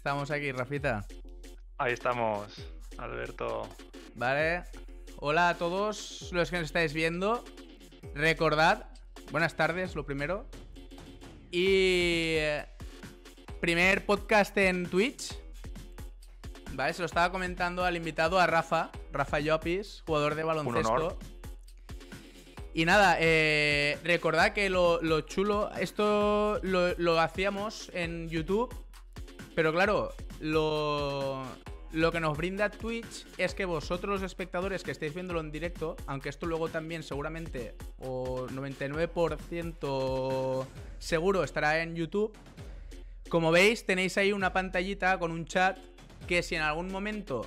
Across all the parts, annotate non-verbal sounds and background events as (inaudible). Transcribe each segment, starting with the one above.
Estamos aquí, Rafita. Ahí estamos, Alberto. Vale. Hola a todos los que nos estáis viendo. Recordad, buenas tardes, lo primero. Y. Eh, primer podcast en Twitch. Vale, se lo estaba comentando al invitado a Rafa, Rafa Llopis, jugador de baloncesto. Y nada, eh, recordad que lo, chulo, esto lo, lo, hacíamos en YouTube pero claro, lo, que nos brinda Twitch es que vosotros, los espectadores que estáis viéndolo en directo, aunque esto luego también seguramente, o 99% seguro, estará en YouTube. Como veis, tenéis ahí una pantallita con un chat que si en algún momento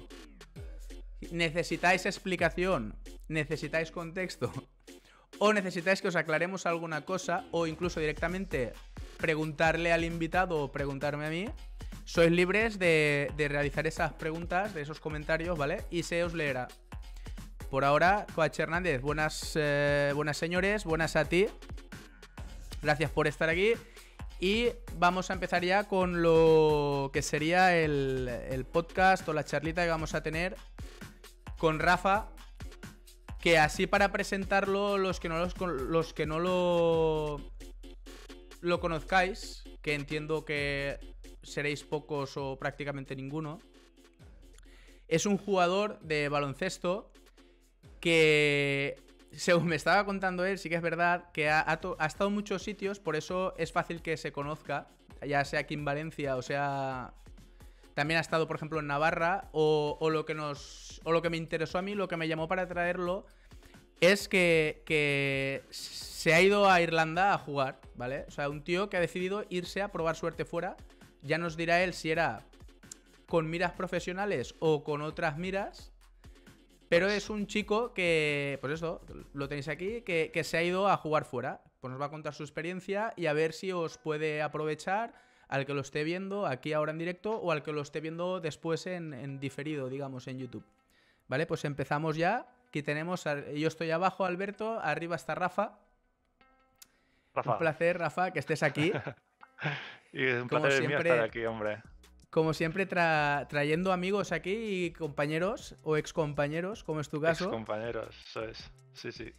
necesitáis explicación, necesitáis contexto, (laughs) o necesitáis que os aclaremos alguna cosa, o incluso directamente preguntarle al invitado o preguntarme a mí, sois libres de, realizar esas preguntas, de esos comentarios, ¿vale? Y se os leerá. Por ahora, Coach Hernández, buenas, eh, buenas señores, buenas a ti. Gracias por estar aquí. Y vamos a empezar ya con lo que sería el, el podcast o la charlita que vamos a tener con Rafa, que así para presentarlo, los que no, los, los que no lo, lo conozcáis, que entiendo que seréis pocos o prácticamente ninguno, es un jugador de baloncesto que, según me estaba contando él, sí que es verdad que ha, estado en muchos sitios, por eso es fácil que se conozca, ya sea aquí en Valencia o sea también ha estado, por ejemplo, en Navarra, o, lo que nos, o lo que me interesó a mí, lo que me llamó para traerlo, es que, que, se ha ido a Irlanda a jugar, ¿vale? O sea, un tío que ha decidido irse a probar suerte fuera ya nos dirá él si era con miras profesionales o con otras miras. Pero pues es un chico que, pues eso, lo tenéis aquí, que, se ha ido a jugar fuera. Pues nos va a contar su experiencia y a ver si os puede aprovechar al que lo esté viendo aquí ahora en directo o al que lo esté viendo después en, diferido, digamos, en YouTube. ¿Vale? Pues empezamos ya. Aquí tenemos, yo estoy abajo, Alberto, arriba está Rafa. Rafa. Un placer, Rafa, que estés aquí. (laughs) (laughs) y es un placer siempre, mío estar aquí, hombre. Como siempre, trayendo amigos aquí y compañeros o excompañeros, como es tu caso. Excompañeros, eso es. Sí, sí.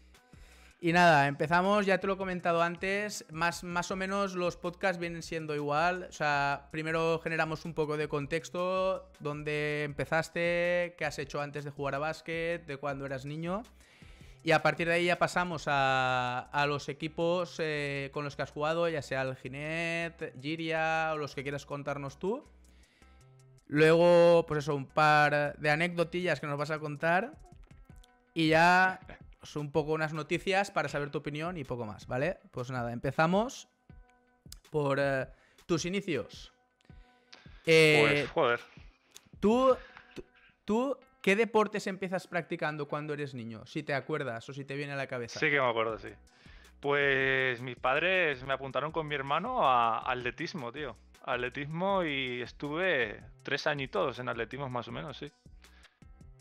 Y nada, empezamos, ya te lo he comentado antes, más, más o menos los podcasts vienen siendo igual, o sea, primero generamos un poco de contexto, dónde empezaste, qué has hecho antes de jugar a básquet, de cuando eras niño, y a partir de ahí ya pasamos a, los equipos eh, con los que has jugado, ya sea el Ginet, Giria o los que quieras contarnos tú. Luego, pues eso, un par de anécdotillas que nos vas a contar. Y ya (laughs) son un poco unas noticias para saber tu opinión y poco más, ¿vale? Pues nada, empezamos por eh, tus inicios. Pues, joder, eh, joder. Tú, tú, ¿Qué deportes empiezas practicando cuando eres niño? Si te acuerdas o si te viene a la cabeza. Sí que me acuerdo, sí. Pues mis padres me apuntaron con mi hermano a atletismo, tío. Atletismo y estuve tres todos en atletismo más o menos, sí.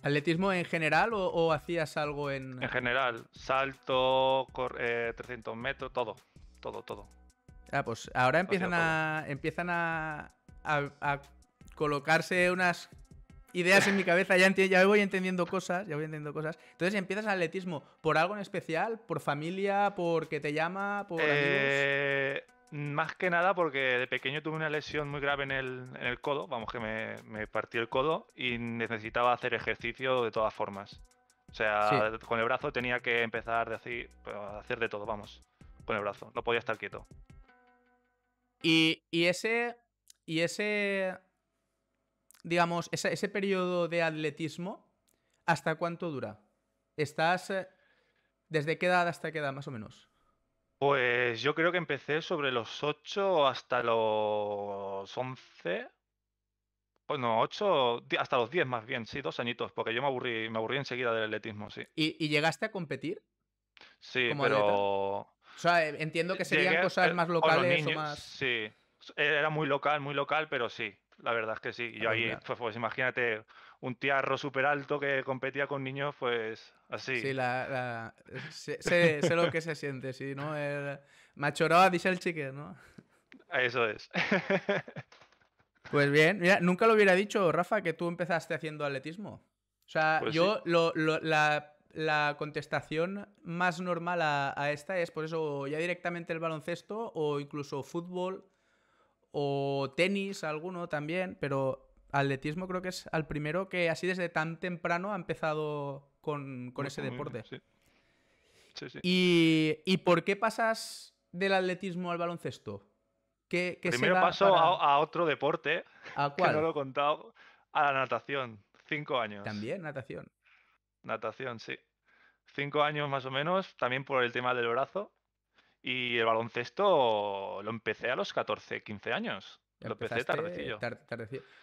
¿Atletismo en general o, hacías algo en...? En general, salto, 300 eh, metros, todo, todo, todo. Ah, pues ahora empiezan, a, empiezan a colocarse unas ideas en mi cabeza, ya, voy entendiendo cosas, ya voy entendiendo cosas. Entonces empiezas el atletismo por algo en especial, por familia, ¿Por porque te llama, por eh, Más que nada porque de pequeño tuve una lesión muy grave en el, codo, vamos que me, me, partí el codo y necesitaba hacer ejercicio de todas formas. O sea, con el brazo tenía que empezar de hacer, hacer de todo, vamos, con el brazo, no podía estar quieto. Y, y ese, y ese digamos, ese, periodo de atletismo, ¿hasta cuánto dura? ¿Estás eh, desde qué edad hasta qué edad, más o menos? Pues yo creo que empecé sobre los 8 hasta los 11. Bueno, 8 hasta los 10 más bien, sí, dos añitos, porque yo me aburrí, me aburrí enseguida del atletismo, sí. ¿Y, llegaste a competir? Sí, pero... O sea, eh, entiendo que eh, serían cosas más locales o más... Sí, era muy local, muy local, pero sí. La verdad es que sí. Yo ahí, pues, pues, imagínate, un tiarro súper alto que competía con niños, pues así. Sí, la, Sé, lo que se siente, sí, ¿no? El... dice el chique ¿no? Eso es. Pues bien, mira, nunca lo hubiera dicho, Rafa, que tú empezaste haciendo atletismo. O sea, pues yo la, contestación más normal a, a esta es por eso ya directamente el baloncesto o incluso fútbol o tenis alguno también, pero atletismo creo que es al primero que así desde tan temprano ha empezado con, ese deporte. sí. Sí, Y, por qué pasas del atletismo al baloncesto? primero paso a, otro deporte, ¿A (laughs) que no lo he contado, a la natación, cinco años. También natación. Natación, sí. Cinco años más o menos, también por el tema del brazo. Y el baloncesto lo empecé a los 14, 15 años. Lo empecé tardecillo.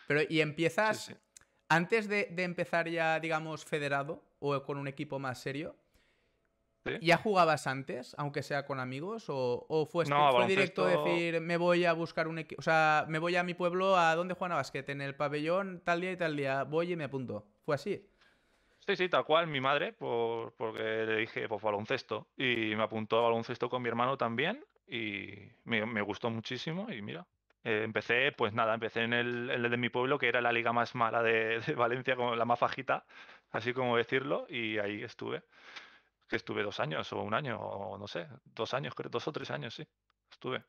Pero, ¿y empiezas antes de, empezar ya, digamos, federado o con un equipo más serio? ¿Ya jugabas antes, aunque sea con amigos? ¿O, este, fue, directo decir, me voy a buscar un equipo? O sea, me voy a mi pueblo, ¿a dónde juegan a básquet? En el pabellón, tal día y tal día. Voy y me apunto. ¿Fue así? Sí, sí, tal cual, mi madre, porque le dije, pues baloncesto. Y me apuntó a baloncesto con mi hermano también y me, me gustó muchísimo y mira. Eh, empecé, pues nada, empecé en el, el, de mi pueblo, que era la liga más mala de, Valencia, como la más fajita, así como decirlo, y ahí estuve. Que estuve dos años o un año, o no sé, dos años, creo, dos o tres años, sí, estuve.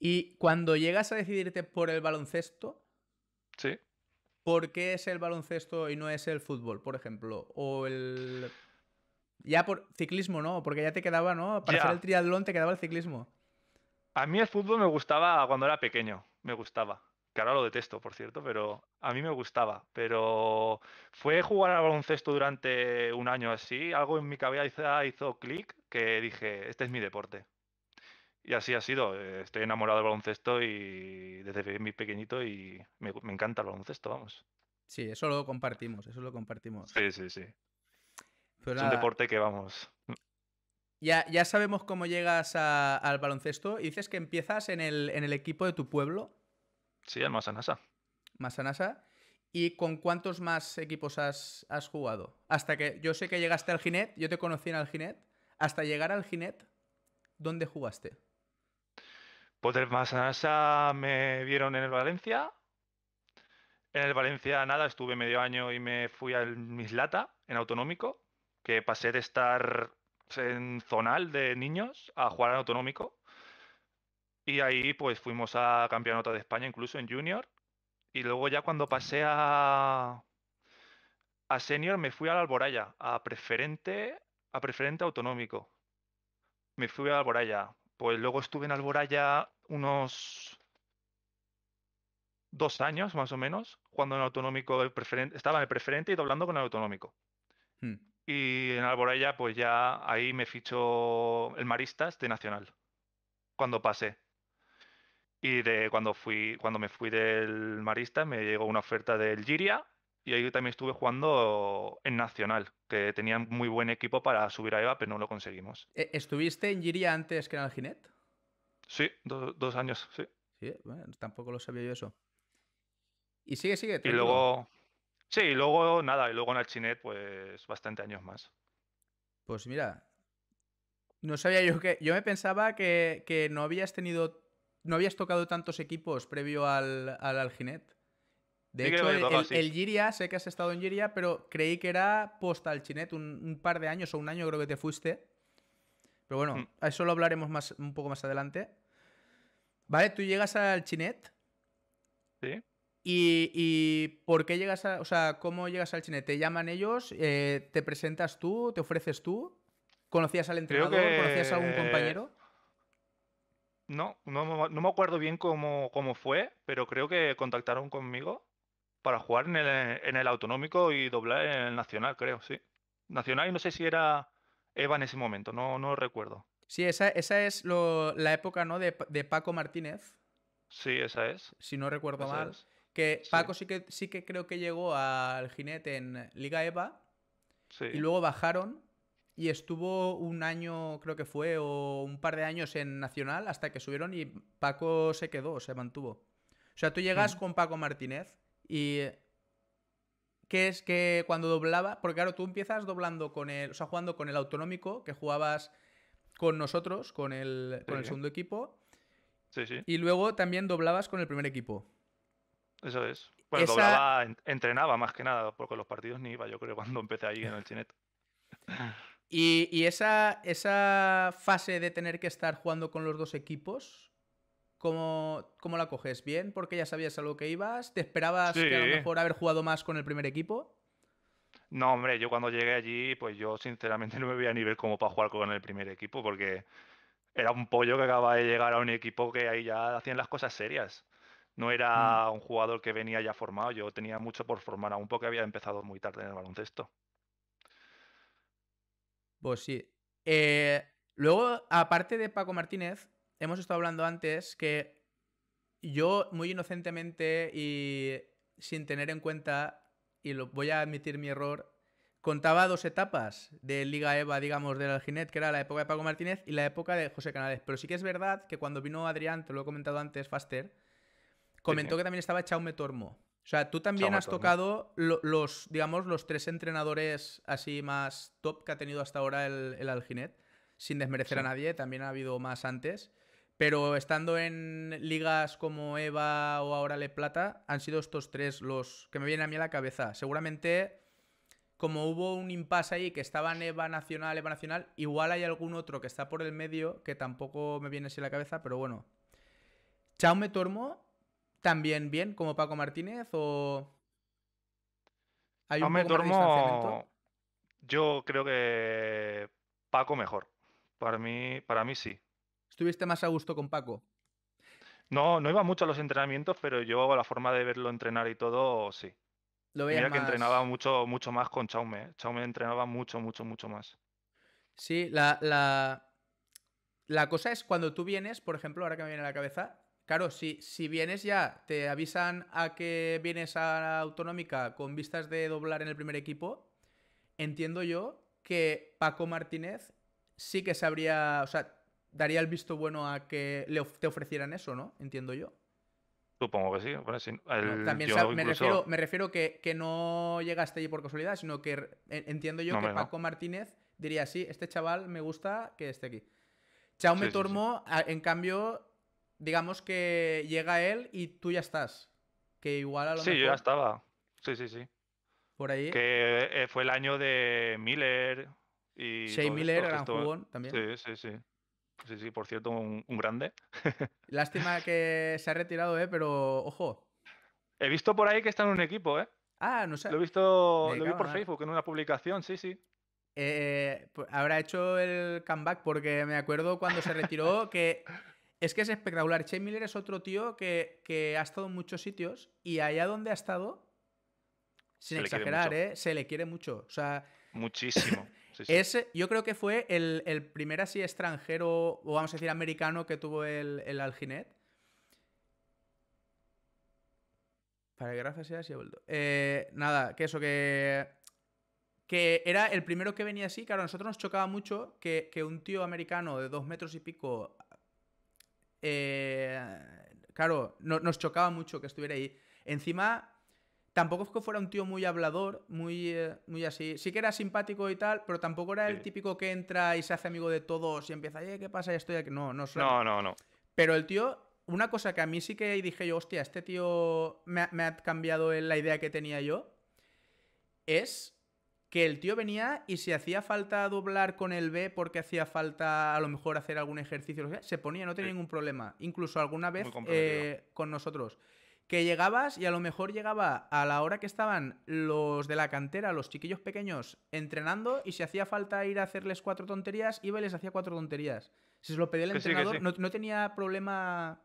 ¿Y cuando llegas a decidirte por el baloncesto? Sí. ¿Por qué es el baloncesto y no es el fútbol, por ejemplo? O el. Ya por ciclismo, ¿no? Porque ya te quedaba, ¿no? Para hacer el triatlón te quedaba el ciclismo. A mí el fútbol me gustaba cuando era pequeño. Me gustaba. Que ahora lo detesto, por cierto, pero a mí me gustaba. Pero fue jugar al baloncesto durante un año así. Algo en mi cabeza hizo clic que dije: Este es mi deporte y así ha sido. Eh, estoy enamorado del baloncesto y desde muy pequeñito y me, encanta el baloncesto, vamos. Sí, eso lo compartimos, eso lo compartimos. Sí, sí, sí. es un deporte que vamos. Mm. Ya, ya sabemos cómo llegas al baloncesto. Y dices que empiezas en el, en el equipo de tu pueblo. Sí, en Masanasa. Masanasa. ¿Y con cuántos más equipos has, jugado? Hasta que yo sé que llegaste al Ginet, yo te conocí en el Alginet. Hasta llegar al Ginet, ¿dónde jugaste? Potres más Nasa me vieron en el Valencia. En el Valencia nada, estuve medio año y me fui al Mislata, en autonómico, que pasé de estar en zonal de niños a jugar en autonómico. Y ahí pues fuimos a Campeonato de España, incluso en junior. Y luego ya cuando pasé a, a senior me fui la Alboraya, a preferente, a preferente autonómico. Me fui a Alboraya. Pues luego estuve en Alboraya unos dos años más o menos, cuando en autonómico, el preferente, estaba en el preferente y doblando con el autonómico. Hmm. Y en Alboraya, pues ya ahí me fichó el Maristas de Nacional, cuando pasé. Y de cuando fui, cuando me fui del Maristas, me llegó una oferta del Giria y ahí también estuve jugando en Nacional, que tenía muy buen equipo para subir a EVA, pero no lo conseguimos. E-, ¿Estuviste en Giria antes que en Alginet? Sí, dos años, sí. Sí, bueno, tampoco lo sabía yo eso. Y sigue, sigue. Y luego. Sí, y luego nada, y luego en Alchinet, pues bastante años más. Pues mira, no sabía yo que. Yo me pensaba que, no habías tenido. No habías tocado tantos equipos previo al, al Alginet. De hecho, el, Giria, sé que has estado en Giria, pero creí que era post Alchinet, un, un par de años o un año creo que te fuiste. Pero bueno, mm. eso lo hablaremos más, un poco más adelante. Vale, tú llegas al Chinet. Sí. Y, por qué llegas a.? O sea, ¿cómo llegas al Chinet? ¿Te llaman ellos? Eh, ¿Te presentas tú? ¿Te ofreces tú? ¿Conocías al entrenador? ¿Conocías a algún compañero? No, no, me acuerdo bien cómo, cómo, fue, pero creo que contactaron conmigo para jugar en el, en el autonómico y doblar en el nacional, creo, sí. Nacional y no sé si era Eva en ese momento, no, no recuerdo. Sí, esa, es la época ¿no? De, Paco Martínez. Sí, esa es. Si no recuerdo mal. Que Paco sí. que, sí que creo que llegó al jinete en Liga Eva. Sí. Y luego bajaron y estuvo un año, creo que fue, o un par de años en Nacional hasta que subieron y Paco se quedó, se mantuvo. O sea, tú llegas con Paco Martínez y que es que cuando doblaba, porque claro, tú empiezas doblando con el, o sea, jugando con el autonómico que jugabas con nosotros, con el, con el segundo equipo. Sí, sí. Y luego también doblabas con el primer equipo. Eso es. Bueno, doblaba, entrenaba más que nada, porque los partidos ni iba, yo creo, (laughs) cuando empecé ahí en el chinet. Y, esa, esa fase de tener que estar jugando con los dos equipos, ¿Cómo, ¿Cómo la coges? ¿Bien? ¿Porque ya sabías algo que ibas? ¿Te esperabas a lo mejor haber jugado más con el primer equipo? No, hombre, yo cuando llegué allí, pues yo sinceramente (laughs) no me veía a nivel como para jugar con el primer equipo, porque era un pollo que acaba de llegar a un equipo que ahí ya hacían las cosas serias. No era mm. un jugador que venía ya formado, yo tenía mucho por formar aún porque había empezado muy tarde en el baloncesto. Pues sí. Eh, luego, aparte de Paco Martínez, hemos estado hablando antes que yo muy inocentemente y sin tener en cuenta, y lo, voy a admitir mi error, contaba dos etapas de Liga Eva, digamos, del Alginet, que era la época de Paco Martínez y la época de José Canales. Pero sí que es verdad que cuando vino Adrián, te lo he comentado antes, Faster, comentó que también estaba Chaume Tormo. O sea, tú también has tocado los, digamos, los tres entrenadores así más top que ha tenido hasta ahora el, Alginet, sin desmerecer a nadie, también ha habido más antes. Pero estando en ligas como EVA o ahora Le Plata, han sido estos tres los que me vienen a mí a la cabeza. Seguramente, como hubo un impasse ahí que estaban EVA Nacional, EVA Nacional, igual hay algún otro que está por el medio que tampoco me viene así a la cabeza, pero bueno. Chaume Tormo, también bien, como Paco Martínez, o. ¿Hay un Chaume Tormo, yo creo que Paco mejor. Para mí, para mí sí. ¿Estuviste más a gusto con Paco? No, no iba mucho a los entrenamientos, pero yo la forma de verlo entrenar y todo, sí. Lo Mira que entrenaba mucho, mucho más con Chaume. Chaume entrenaba mucho, mucho, mucho más. Sí, la, la, cosa es cuando tú vienes, por ejemplo, ahora que me viene a la cabeza, claro, si, si vienes ya, te avisan a que vienes a autonómica con vistas de doblar en el primer equipo, entiendo yo que Paco Martínez sí que sabría, o sea, daría el visto bueno a que te ofrecieran eso, ¿no? Entiendo yo. Supongo que sí. también me, refiero, me refiero que, que, no llegaste allí por casualidad, sino que entiendo yo que Paco Martínez diría, sí, este chaval me gusta que esté aquí. Chao me Tormo, en cambio, digamos que llega él y tú ya estás. Que igual a lo Sí, yo ya estaba. Sí, sí, sí. Por ahí. Que eh, fue el año de Miller y. Shane Miller, gran jugón también. Sí, sí, sí. Sí, sí, por cierto, un, grande. (laughs) Lástima que se ha retirado, ¿eh? pero ojo. He visto por ahí que está en un equipo, ¿eh? Ah, no sé. Lo he visto, vi por Facebook en una publicación, sí, sí. Eh, pues, habrá hecho el comeback porque me acuerdo cuando se retiró que (laughs) es que es espectacular. Che Miller es otro tío que, ha estado en muchos sitios y allá donde ha estado, sin exagerar, ¿eh? se le quiere mucho. O sea, Muchísimo yo creo que fue el, primer así extranjero, o vamos a decir americano, que tuvo el, el Para que gracias sea, vuelto. Eh, nada, que eso, que. Que era el primero que venía así. Claro, a nosotros nos chocaba mucho que, un tío americano de dos metros y pico. Eh, claro, nos chocaba mucho que estuviera ahí. Encima, tampoco es que fuera un tío muy hablador, muy, eh, muy así. Sí que era simpático y tal, pero tampoco era el típico que entra y se hace amigo de todos y empieza, oye, ¿qué pasa? Ya estoy aquí. No, no No, no, no. Pero el tío, una cosa que a mí sí que dije yo, hostia, este tío me ha, cambiado la idea que tenía yo, es que el tío venía y si hacía falta doblar con el B porque hacía falta a lo mejor hacer algún ejercicio, se ponía, no tenía ningún problema. Incluso alguna vez eh, con nosotros que llegabas y a lo mejor llegaba a la hora que estaban los de la cantera, los chiquillos pequeños, entrenando y si hacía falta ir a hacerles cuatro tonterías, iba y les hacía cuatro tonterías. Si se lo pedía el entrenador, No, tenía problema.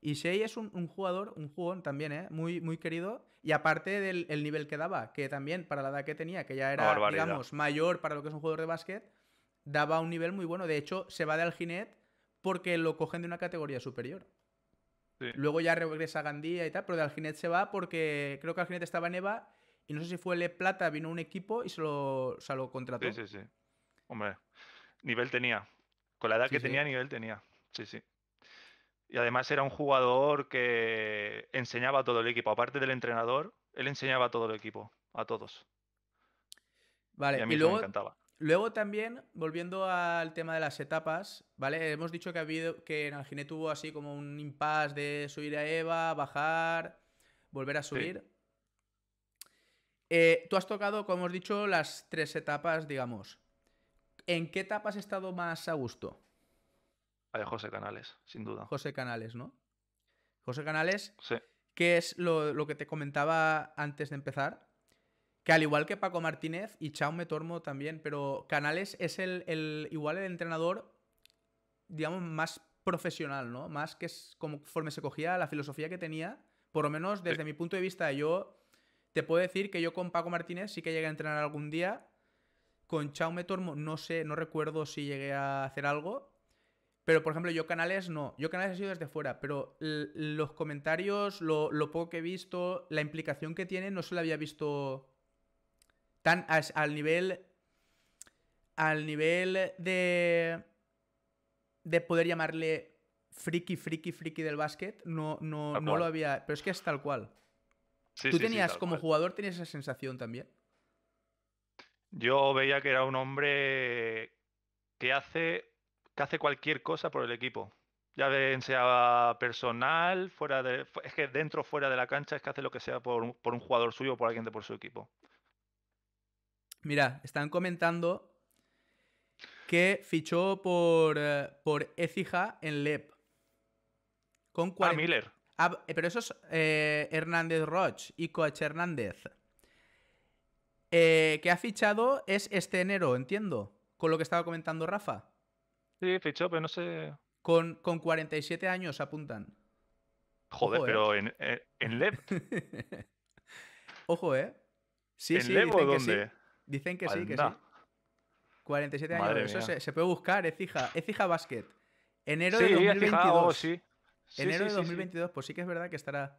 Y es un, jugador, un jugón también, ¿eh? muy, muy querido. Y aparte del nivel que daba, que también para la edad que tenía, que ya era, digamos, mayor para lo que es un jugador de básquet, daba un nivel muy bueno. De hecho, se va de Alginet porque lo cogen de una categoría superior. Luego ya regresa Gandía y tal, pero de Alginet se va porque creo que Alginet estaba en EVA y no sé si fue Le Plata, vino un equipo y se lo, lo contrató. Sí, sí, sí. Hombre, nivel tenía. Con la edad que tenía, nivel tenía. Sí, sí. Y además era un jugador que enseñaba a todo el equipo. Aparte del entrenador, él enseñaba a todo el equipo, a todos. Vale, y a mí me encantaba. Luego también, volviendo al tema de las etapas, ¿vale? Hemos dicho que ha habido que en Alginet tuvo así como un impasse de subir a Eva, bajar, volver a subir. Eh, tú has tocado, como hemos dicho, las tres etapas, digamos. ¿En qué etapa has estado más a gusto? A José Canales, sin duda. José Canales, ¿no? José Canales, sí. que es lo, lo que te comentaba antes de empezar, que al igual que Paco Martínez y Chaume Tormo también, pero Canales es el, igual el entrenador, digamos, más profesional, ¿no? Más que es conforme se cogía la filosofía que tenía, por lo menos desde mi punto de vista, yo te puedo decir que yo con Paco Martínez sí que llegué a entrenar algún día, con Chaume Tormo no sé, no recuerdo si llegué a hacer algo, pero por ejemplo yo Canales no, yo Canales he sido desde fuera, pero los comentarios, lo, lo poco que he visto, la implicación que tiene, no se la había visto Tan al nivel. Al nivel de. De poder llamarle friki, friki, friki del básquet, no, no, no lo había. Pero es que es tal cual. ¿Tú tenías, como jugador, tenías esa sensación también? Yo veía que era un hombre que hace, que hace cualquier cosa por el equipo. Ya sea personal, fuera de, es que dentro fuera de la cancha es que hace lo que sea por, por un jugador suyo o por alguien de por su equipo. Mira, están comentando que fichó por, eh, por en Lep. Con Ah, Miller. Ah, eh, pero eso es eh, Hernández Roch y Coach Hernández. que ha fichado es este enero, entiendo. Con lo que estaba comentando Rafa. Sí, fichó, pero no sé. Con, 47 años apuntan. Joder, pero en, en, Lep. (laughs) Ojo, ¿eh? Sí, ¿En Lep o dónde? Dicen que sí, que sí. 47 años. eso se, puede buscar, es Es Ecija Basket. Enero de 2022. sí. enero de 2022, pues sí que es verdad que estará.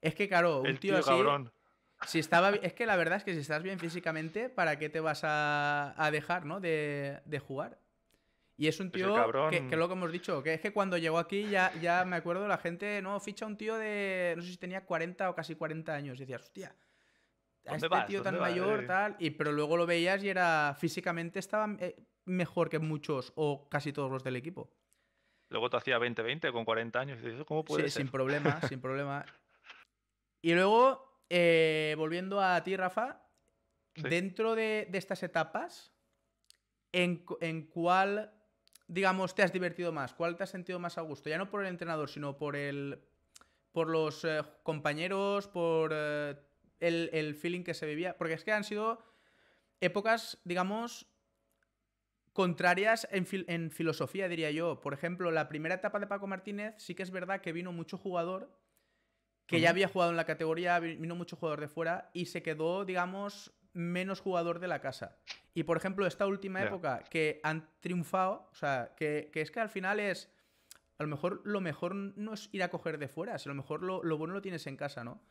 Es que, caro, un El tío, así. Cabrón. Si estaba, es que la verdad es que si estás bien físicamente, ¿para qué te vas a, dejar, no? De, jugar. Y es un tío que, que lo que hemos dicho, que es que cuando llegó aquí ya, ya me acuerdo, la gente, no, ficha un tío de, no sé si tenía 40 o casi 40 años. Y hostia, a este tan mayor, tal, y, pero luego lo veías y era físicamente estaba eh, mejor que muchos o casi todos los del equipo. Luego te hacía 20-20 con 40 años. ¿Cómo puede sí, sin problema, (laughs) sin problema. Y luego, eh, volviendo a ti, Rafa, dentro de, estas etapas, ¿en, cuál, digamos, te has divertido más? ¿Cuál te has sentido más a gusto? Ya no por el entrenador, sino por el por los eh, compañeros, por el, feeling que se vivía. Porque es que han sido épocas, digamos, contrarias en, en, filosofía, diría yo. Por ejemplo, la primera etapa de Paco Martínez sí que es verdad que vino mucho jugador que ya había jugado en la categoría, vino mucho jugador de fuera y se quedó, digamos, menos jugador de la casa. Y por ejemplo, esta última época que han triunfado, o sea, que, que, es que al final es, a lo mejor lo mejor no es ir a coger de fuera, si a lo mejor lo, lo bueno lo tienes en casa, ¿no?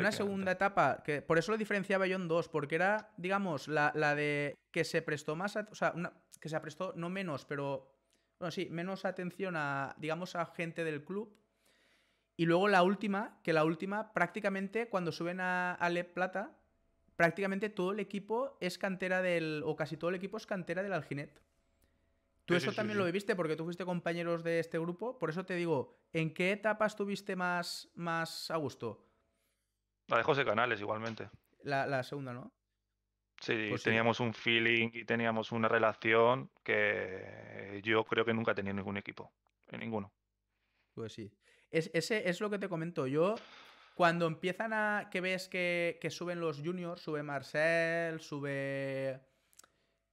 una segunda etapa, que por eso lo diferenciaba yo en dos, porque era, digamos, la, de que se prestó más, o sea, una, que se prestó no menos, pero, bueno, sí, menos atención a, digamos, a gente del club. Y luego la última, que la última, prácticamente cuando suben a, a Plata, prácticamente todo el equipo es cantera del, o casi todo el equipo es cantera del Alginet. Tú eso también lo viviste porque tú fuiste compañeros de este grupo, por eso te digo, ¿en qué etapas tuviste más, más a gusto? La de José Canales igualmente. La, segunda, ¿no? Pues sí, teníamos un feeling y teníamos una relación que yo creo que nunca tenía en ningún equipo, en eh, ninguno. Pues sí. Es, ese es lo que te comento. Yo, cuando empiezan a. que ves que, suben los juniors, sube Marcel, sube.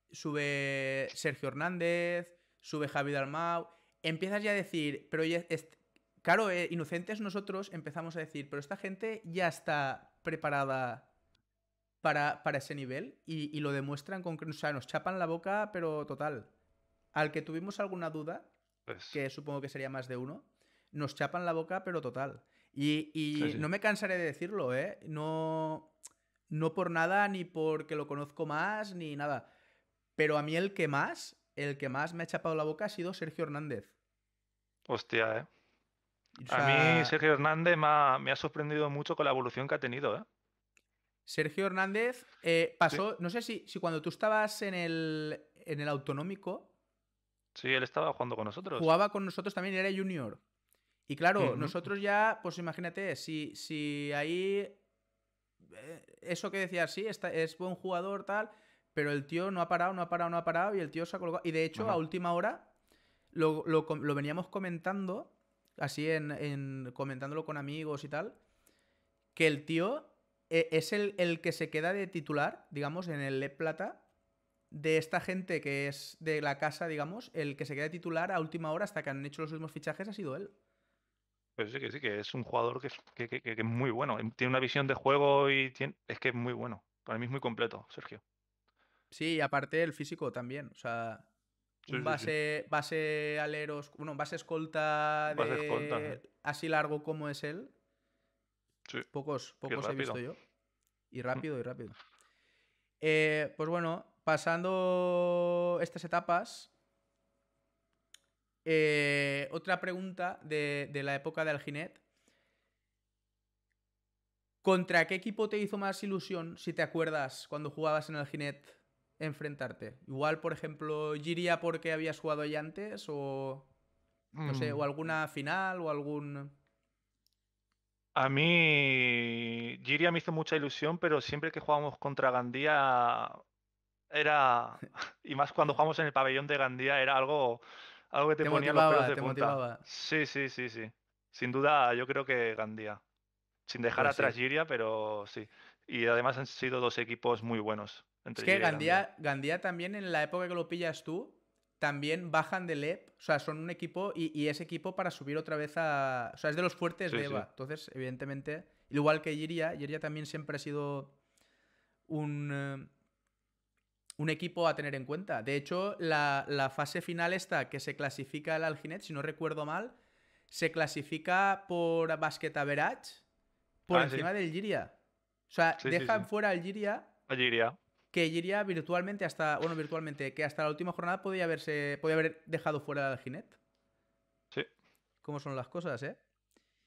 sube Sergio Hernández, sube Javier Dalmau, empiezas ya a decir, pero ya Claro, eh, inocentes nosotros empezamos a decir, pero esta gente ya está preparada para, para ese nivel y, lo demuestran con que nos chapan la boca, pero total. Al que tuvimos alguna duda, pues que supongo que sería más de uno, nos chapan la boca, pero total. Y, no me cansaré de decirlo, ¿eh? No, no por nada, ni porque lo conozco más, ni nada. Pero a mí el que más, el que más me ha chapado la boca ha sido Sergio Hernández. Hostia, ¿eh? a mí Sergio Hernández me ha, sorprendido mucho con la evolución que ha tenido. ¿eh? Sergio Hernández eh, pasó, no sé si, cuando tú estabas en el, en el autonómico. Sí, él estaba jugando con nosotros. Jugaba con nosotros también, era junior. Y claro, nosotros ya, pues imagínate, si, ahí. Eh, eso que decías, sí, es buen jugador, tal. Pero el tío no ha parado, no ha parado, no ha parado. Y el tío se ha colocado. Y de hecho, a última hora, lo veníamos comentando así en, comentándolo con amigos y tal, que el tío e, es el, que se queda de titular, digamos, en el Le Plata, de esta gente que es de la casa, digamos, el que se queda de titular a última hora hasta que han hecho los últimos fichajes ha sido él. Pues sí, que sí, que es un jugador que, que es muy bueno, em, tiene una visión de juego y es que es muy bueno. Para mí es muy completo, Sergio. Sí, y aparte el físico también, o sea, base, base aleros, bueno, base escolta así largo como es él. Pocos, pocos he visto yo. Y rápido, y rápido. Eh, pues bueno, pasando estas etapas, eh, otra pregunta de, de, la época de Alginet. ¿Contra qué equipo te hizo más ilusión, si te acuerdas, cuando jugabas en Alginet enfrentarte? Igual, por ejemplo, Giria porque habías jugado ahí antes o... No sé, o mm. alguna final o algún... A mí Giria me hizo mucha ilusión, pero siempre que jugábamos contra Gandía era (laughs) y más cuando jugamos en el pabellón de Gandía era algo algo que te, ponía los pelos de punta. Sí, sí, sí, sí. Sin duda, yo creo que Gandía. Sin dejar pues atrás Giria, pero sí. Y además han sido dos equipos muy buenos es que Gandía, también en la época que lo pillas tú, también bajan de Lep, o sea, son un equipo y, ese equipo para subir otra vez a... O sea, es de los fuertes de EVA. Entonces, evidentemente, igual que Giria, Giria también siempre ha sido un, eh, un equipo a tener en cuenta. De hecho, la, fase final esta que se clasifica el Alginet, si no recuerdo mal, se clasifica por Basqueta Average por ah, encima del Giria. O sea, dejan fuera al Giria. Al que iría virtualmente hasta, bueno, virtualmente, que hasta la última jornada podía, podía haber dejado fuera al Ginet. Sí. ¿Cómo son las cosas, eh?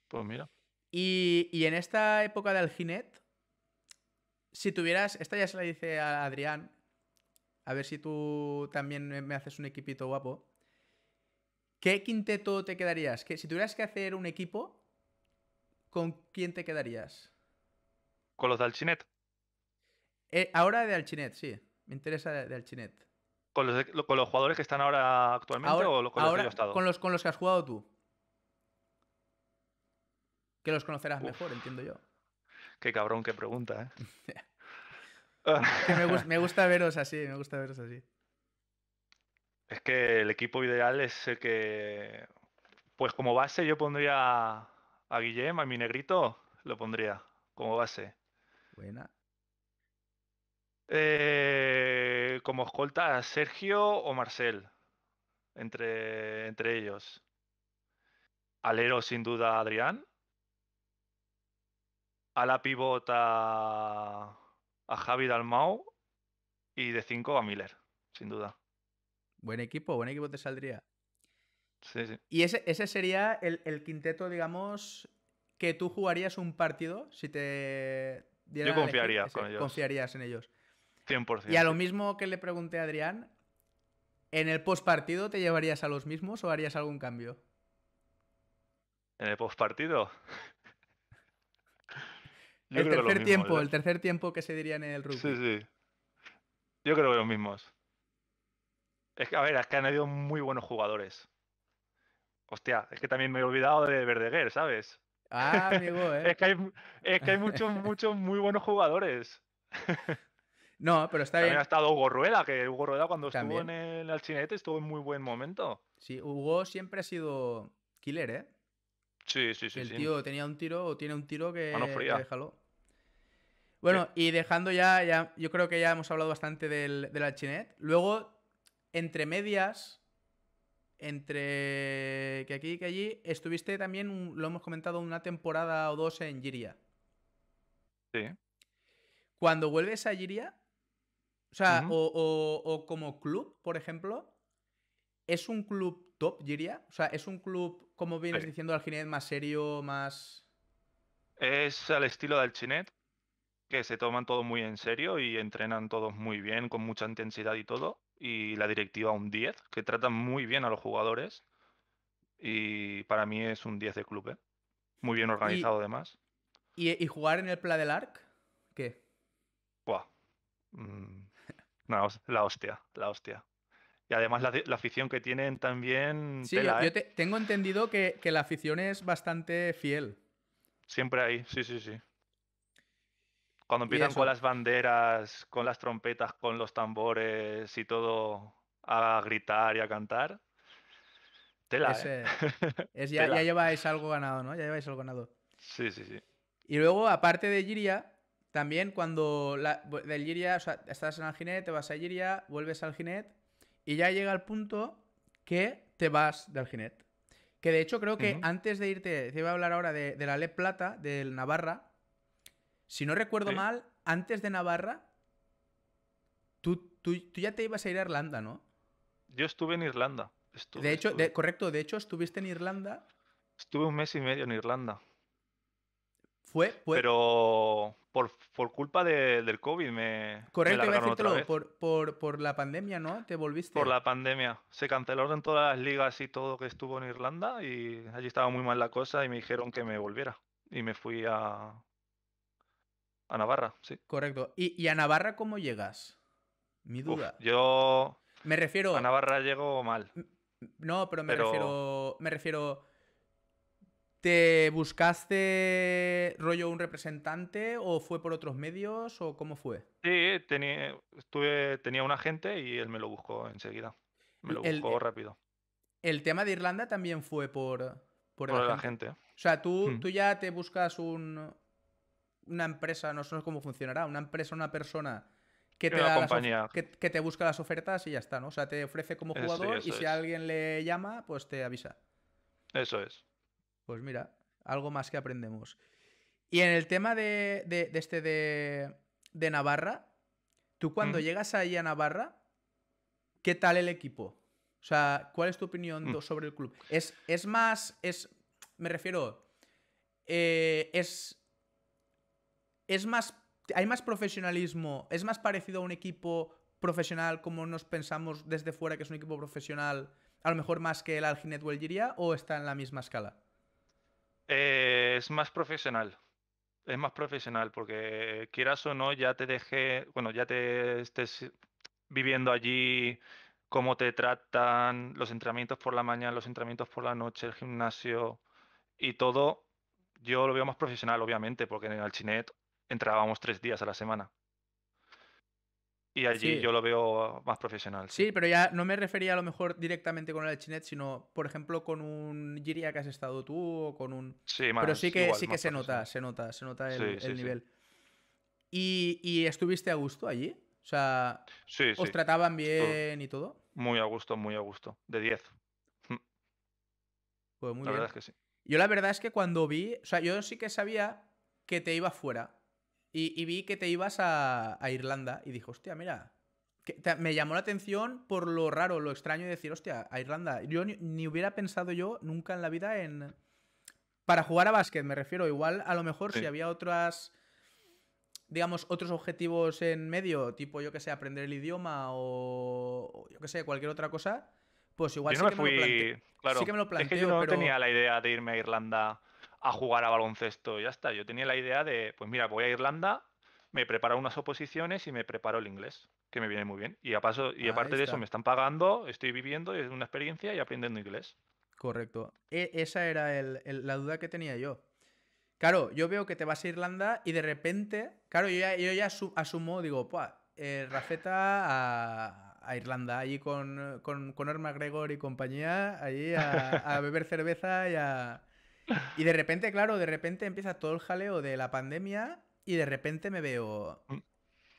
Pues mira. Y, en esta época del Ginet, si tuvieras, esta ya se la dice a Adrián, a ver si tú también me haces un equipito guapo. ¿Qué quinteto te quedarías? Que si tuvieras que hacer un equipo, ¿con quién te quedarías? Con los de Alchinet. Eh, ahora de Alchinet, sí. Me interesa de, Alchinet. ¿Con los, jugadores que están ahora actualmente o con los que yo estado? Con los, que has jugado tú. Que los conocerás mejor, entiendo yo. Qué cabrón, qué pregunta, ¿eh? (laughs) me, (laughs) me, gusta veros así, me gusta veros así. Es que el equipo ideal es el que. Pues como base, yo pondría a Guillem, a mi negrito, lo pondría como base. Buena. Eh, como escolta Sergio o Marcel, entre, ellos. Alero, sin duda, Adrián. A la pivota a Javi Dalmau. Y de 5 a Miller, sin duda. Buen equipo, buen equipo te saldría. Sí, Y ese, sería el, quinteto, digamos, que tú jugarías un partido si te Yo confiaría con Confiarías en ellos. 100%. Y a lo mismo que le pregunté a Adrián, ¿en el postpartido te llevarías a los mismos o harías algún cambio? ¿En el postpartido? (laughs) el tercer tiempo, el tercer tiempo que se dirían en el rugby. Sí, sí. Yo creo que los mismos. Es que, a ver, es que han habido muy buenos jugadores. Hostia, es que también me he olvidado de Verdeguer, ¿sabes? Ah, amigo, (laughs) ¿eh? que hay, es que hay muchos, (laughs) muchos muy buenos jugadores. No, pero está También bien. ha estado Hugo Rueda, que Hugo Rueda cuando estuvo en el alchinete estuvo en muy buen momento. Sí, Hugo siempre ha sido killer, ¿eh? Sí, sí, sí. El tío tenía un tiro o tiene un tiro que, déjalo. Bueno, y dejando ya, ya, yo creo que ya hemos hablado bastante del, del Alchinet. Luego, entre medias, entre que aquí y que allí, estuviste también, lo hemos comentado, una temporada o dos en Giria. Sí. Cuando vuelves a Giria, o sea, o, como club, por ejemplo, ¿es un club top, diría? O sea, ¿es un club, como vienes diciendo, diciendo, Ginet, más serio, más...? Es al estilo del Chinet, que se toman todo muy en serio y entrenan todos muy bien, con mucha intensidad y todo. Y la directiva un 10, que tratan muy bien a los jugadores. Y para mí es un 10 de club, ¿eh? Muy bien organizado, además. ¿y, jugar en el Pla del Arc? ¿Qué? Buah. Mm, no, la hostia, la hostia. Y además la, afición que tienen también. Sí, yo, ¿eh? tengo entendido que, la afición es bastante fiel. Siempre ahí, sí, sí, sí. Cuando empiezan con las banderas, con las trompetas, con los tambores y todo a gritar y a cantar. Tela. ¿eh? (laughs) Es, ya, ya, lleváis algo ganado, ¿no? Ya lleváis algo ganado. Sí, sí, sí. Y luego, aparte de Giria, también cuando la, estás en Alginet, te vas a Alginet, vuelves al Alginet y ya llega el punto que te vas del Alginet. Que de hecho creo que antes de irte, te iba a hablar ahora de, la Le Plata, del Navarra. Si no recuerdo mal, antes de Navarra, tú, tú, ya te ibas a ir a Irlanda, ¿no? Yo estuve en Irlanda. de hecho, correcto, de hecho estuviste en Irlanda. Estuve un mes y medio en Irlanda. Fue, Pero por, por culpa del COVID me. Correcto, me otra Por, por, por, la pandemia, ¿no? ¿Te volviste? Por la pandemia. Se cancelaron todas las ligas y todo que estuvo en Irlanda y allí estaba muy mal la cosa y me dijeron que me volviera. Y me fui a. A Navarra, sí. Correcto. ¿Y, a Navarra cómo llegas? Mi duda. yo. Me refiero. A Navarra llego mal. No, pero me refiero. Me refiero ¿Te buscaste rollo un representante o fue por otros medios o cómo fue? Sí, tenía, estuve, tenía un agente y él me lo buscó enseguida. Me lo buscó eh, rápido. El tema de Irlanda también fue por, por, la el, agente. O sea, tú, hmm. tú ya te buscas un, una empresa, no sé cómo funcionará, una empresa, una persona que te, da que, te busca las ofertas y ya está, ¿no? O sea, te ofrece como jugador y si alguien le llama, pues te avisa. Eso es. Pues mira, algo más que aprendemos. Y en el tema de, este de, Navarra, tú cuando llegas ahí a Navarra, ¿qué tal el equipo? O sea, ¿cuál es tu opinión mm. sobre el club? ¿Es, es más, es, me refiero, eh, es, es más, hay más profesionalismo, es más parecido a un equipo profesional como nos pensamos desde fuera que es un equipo profesional, a lo mejor más que el Alginet o o está en la misma escala? Eh, es más profesional. Es más profesional porque quieras o no, ya te dejé, bueno, ya te estés viviendo allí, cómo te tratan, los entrenamientos por la mañana, los entrenamientos por la noche, el gimnasio y todo. Yo lo veo más profesional, obviamente, porque en el Chinet entrábamos tres días a la semana. Y allí yo lo veo más profesional. Sí. pero ya no me refería a lo mejor directamente con el chinet, sino, por ejemplo, con un Giria que has estado tú o con un. Sí, más, Pero sí que, sí que se nota, se nota, se nota el, nivel. ¿Y, estuviste a gusto allí? O sea, ¿os trataban bien y todo? Muy a gusto, muy a gusto. De 10. Mm. Pues muy la Verdad es que sí. Yo la verdad es que cuando vi, o sea, yo sí que sabía que te iba fuera. Y, vi que te ibas a, Irlanda y dije, hostia, mira. Que me llamó la atención por lo raro, lo extraño de decir, hostia, a Irlanda. Yo ni, hubiera pensado yo nunca en la vida en. Para jugar a básquet, me refiero. Igual, a lo mejor, si había otras digamos, otros objetivos en medio, tipo, yo que sé, aprender el idioma o, yo que sé, cualquier otra cosa, pues igual yo sí, que me lo me planteo. yo no tenía la idea de irme a Irlanda a jugar a baloncesto. Ya está. Yo tenía la idea de, pues mira, voy a Irlanda, me preparo unas oposiciones y me preparo el inglés, que me viene muy bien. Y, a paso, y ah, aparte de eso, me están pagando, estoy viviendo, es una experiencia y aprendiendo inglés. Correcto. E, esa era la duda que tenía yo. Claro, yo veo que te vas a Irlanda y de repente, claro, yo ya, yo ya asumo, digo, pues, eh, Rafeta a, Irlanda, allí con, con, Gregor y compañía, allí a, a beber cerveza y a, y de repente, claro, de repente empieza todo el jaleo de la pandemia y de repente me veo. Mm.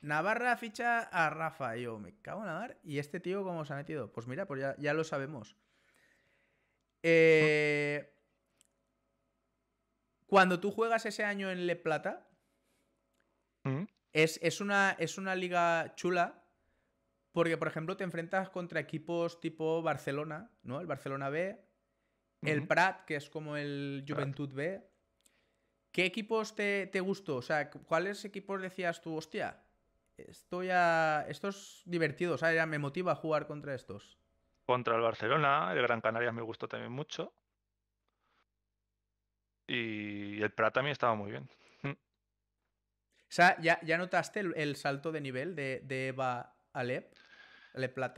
Navarra ficha a Rafa. Y yo, me cago en Navarra. ¿Y este tío cómo se ha metido? Pues mira, pues ya, ya lo sabemos. Eh, cuando tú juegas ese año en Le Plata, mm. es, una, es una liga chula. Porque, por ejemplo, te enfrentas contra equipos tipo Barcelona, ¿no? El Barcelona B, el Prat, que es como el Juventud B. ¿Qué equipos te, gustó? O sea, ¿cuáles equipos decías tú, hostia? Esto a Esto es divertido, o sea, me motiva a jugar contra estos. Contra el Barcelona, el Gran Canarias me gustó también mucho. Y el Prat también estaba muy bien. (laughs) O sea, ¿ya, notaste el, salto de nivel de, de Eva Alep?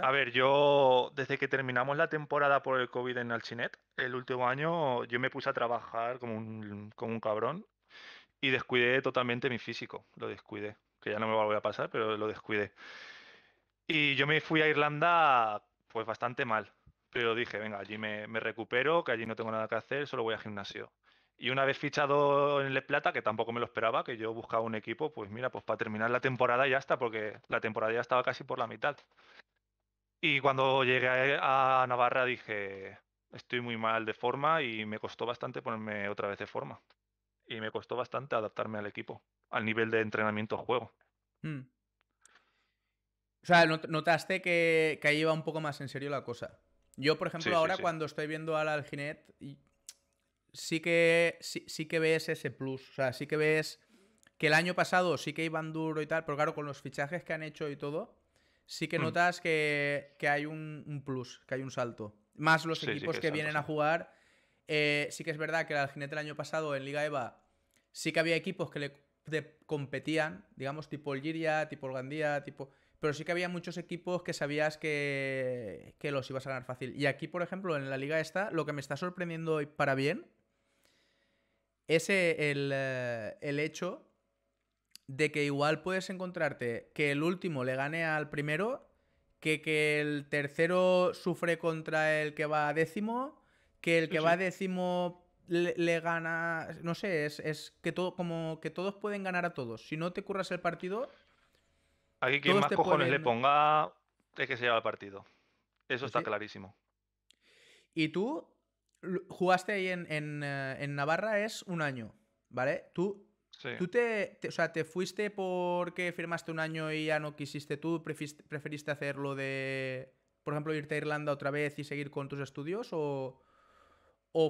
A ver, yo desde que terminamos la temporada por el COVID en Alchinet, el último año yo me puse a trabajar como un, como un cabrón y descuidé totalmente mi físico, lo descuidé, que ya no me va a pasar, pero lo descuidé. Y yo me fui a Irlanda pues bastante mal, pero dije, venga, allí me, me recupero, que allí no tengo nada que hacer, solo voy a gimnasio. Y una vez fichado en Le Plata, que tampoco me lo esperaba, que yo buscaba un equipo, pues mira, pues para terminar la temporada ya está, porque la temporada ya estaba casi por la mitad. Y cuando llegué a Navarra dije, estoy muy mal de forma y me costó bastante ponerme otra vez de forma. Y me costó bastante adaptarme al equipo, al nivel de entrenamiento-juego. Mm. O sea, notaste que, ahí iba un poco más en serio la cosa. Yo, por ejemplo, ahora cuando estoy viendo al Alginet, sí que, sí, que ves ese plus. O sea, sí que ves que el año pasado sí que iban duro y tal, pero claro, con los fichajes que han hecho y todo, sí que mm. notas que, hay un, plus, que hay un salto. Más los equipos que, vienen a jugar. Eh, sí que es verdad que el jinete el año pasado en Liga EVA sí que había equipos que le competían, digamos, tipo el Giria, tipo el Gandía, tipo... Pero sí que había muchos equipos que sabías que, los ibas a ganar fácil. Y aquí, por ejemplo, en la liga esta, lo que me está sorprendiendo hoy para bien es eh, el, eh, el hecho de que igual puedes encontrarte que el último le gane al primero, que, que el tercero sufre contra el que va a décimo, que el que va a décimo le, gana. No sé, es, que todo, como que todos pueden ganar a todos. Si no te curras el partido. Aquí quien más cojones le ponga es que se lleva el partido. Eso pues está clarísimo. Y tú jugaste ahí eh, en Navarra es un año, ¿vale? Tú ¿Tú te, fuiste porque firmaste un año y ya no quisiste tú? Preferiste, ¿Preferiste hacerlo de, por ejemplo, irte a Irlanda otra vez y seguir con tus estudios? ¿O,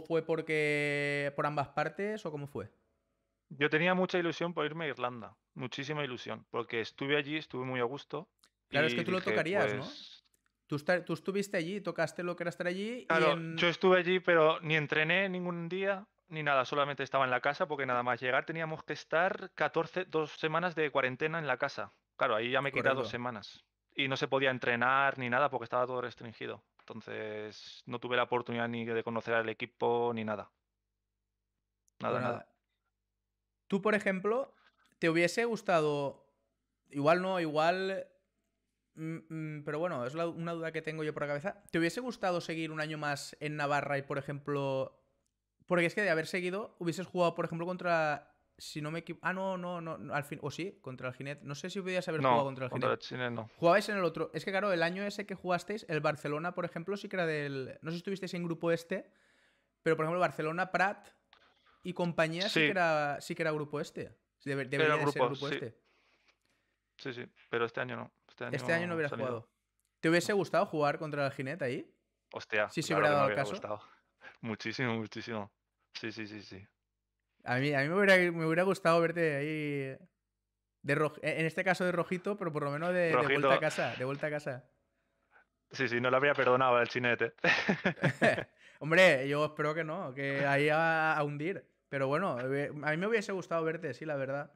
fue porque por ambas partes o cómo fue? Yo tenía mucha ilusión por irme a Irlanda, muchísima ilusión, porque estuve allí, estuve muy a gusto. Claro, es que tú lo tocarías, ¿no? Pues tú, tú, estuviste allí, tocaste lo que era estar allí. yo estuve allí, pero ni entrené ningún día, ni nada, solamente estaba en la casa porque nada más llegar teníamos que estar 14, dos semanas de cuarentena en la casa. Claro, ahí ya me quitado dos semanas. Y no se podía entrenar ni nada porque estaba todo restringido. Entonces no tuve la oportunidad ni de conocer al equipo ni nada. Nada, nada. Tú, por ejemplo, ¿te hubiese gustado, igual no, igual, mm, mm, pero bueno, es una duda que tengo yo por la cabeza, ¿te hubiese gustado seguir un año más en Navarra y, por ejemplo, porque es que de haber seguido, hubieses jugado, por ejemplo, contra. Si no me equivoco. Ah, no, no, no. al fin... O sí, contra el Ginet. No sé si podías haber jugado contra el Ginet. Contra el Ginet no. Jugabais en el otro. Es que, claro, el año ese que jugasteis, el Barcelona, por ejemplo, sí que era del. No sé si estuvisteis en grupo este, pero por ejemplo, Barcelona, Prat y compañía sí, que, era, grupo este. debería de ser grupo este. Sí, sí, pero este año no. Este año, este no hubieras jugado. ¿Te hubiese gustado jugar contra el Ginet ahí? Hostia. Sí, sí, hubiera dado el caso. (laughs) Muchísimo, muchísimo. Sí, sí, sí, sí. A mí, me, hubiera, gustado verte ahí. De e, En este caso de rojito, pero por lo menos de, vuelta a casa. De vuelta a casa. Sí, sí, no le habría perdonado al chinete. (laughs) (laughs) Hombre, yo espero que no, que ahí a, a, hundir. Pero bueno, eh, a mí me hubiese gustado verte, sí, la verdad.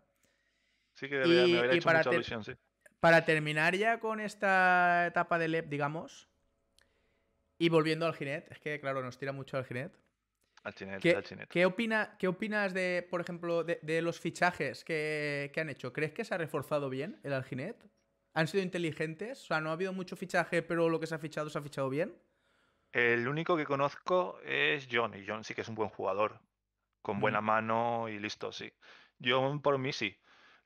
Sí, que debería, y, hecho para mucha sí. Para terminar ya con esta etapa de LEP, digamos, y volviendo al Ginet, es que claro, nos tira mucho al Ginet. ¿Qué, opina, ¿Qué opinas de, por ejemplo, de, los fichajes que, han hecho? ¿Crees que se ha reforzado bien el Alginet? ¿Han sido inteligentes? O sea, no ha habido mucho fichaje, pero lo que se ha fichado se ha fichado bien. El único que conozco es John, y John sí que es un buen jugador, con buena mano y listo, sí. John mm, por mí sí.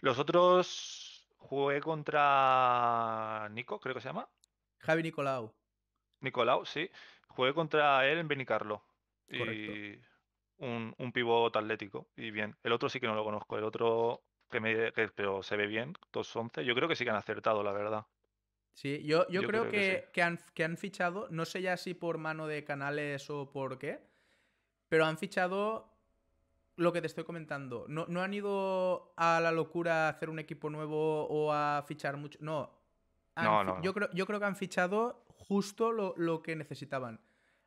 Los otros jugué contra Nico, creo que se llama. Javi Nicolau. Nicolau, sí. Jugué contra él en Benicarlo y un, un pivot atlético. Y bien, el otro sí que no lo conozco, el otro que, me, pero se ve bien, 2-11, yo creo que sí que han acertado, la verdad. Sí, yo, yo, creo, que, que, han, fichado, no sé ya si por mano de canales o por qué, pero han fichado lo que te estoy comentando. No, han ido a la locura a hacer un equipo nuevo o a fichar mucho. No. Yo, creo, yo creo que han fichado justo lo, que necesitaban.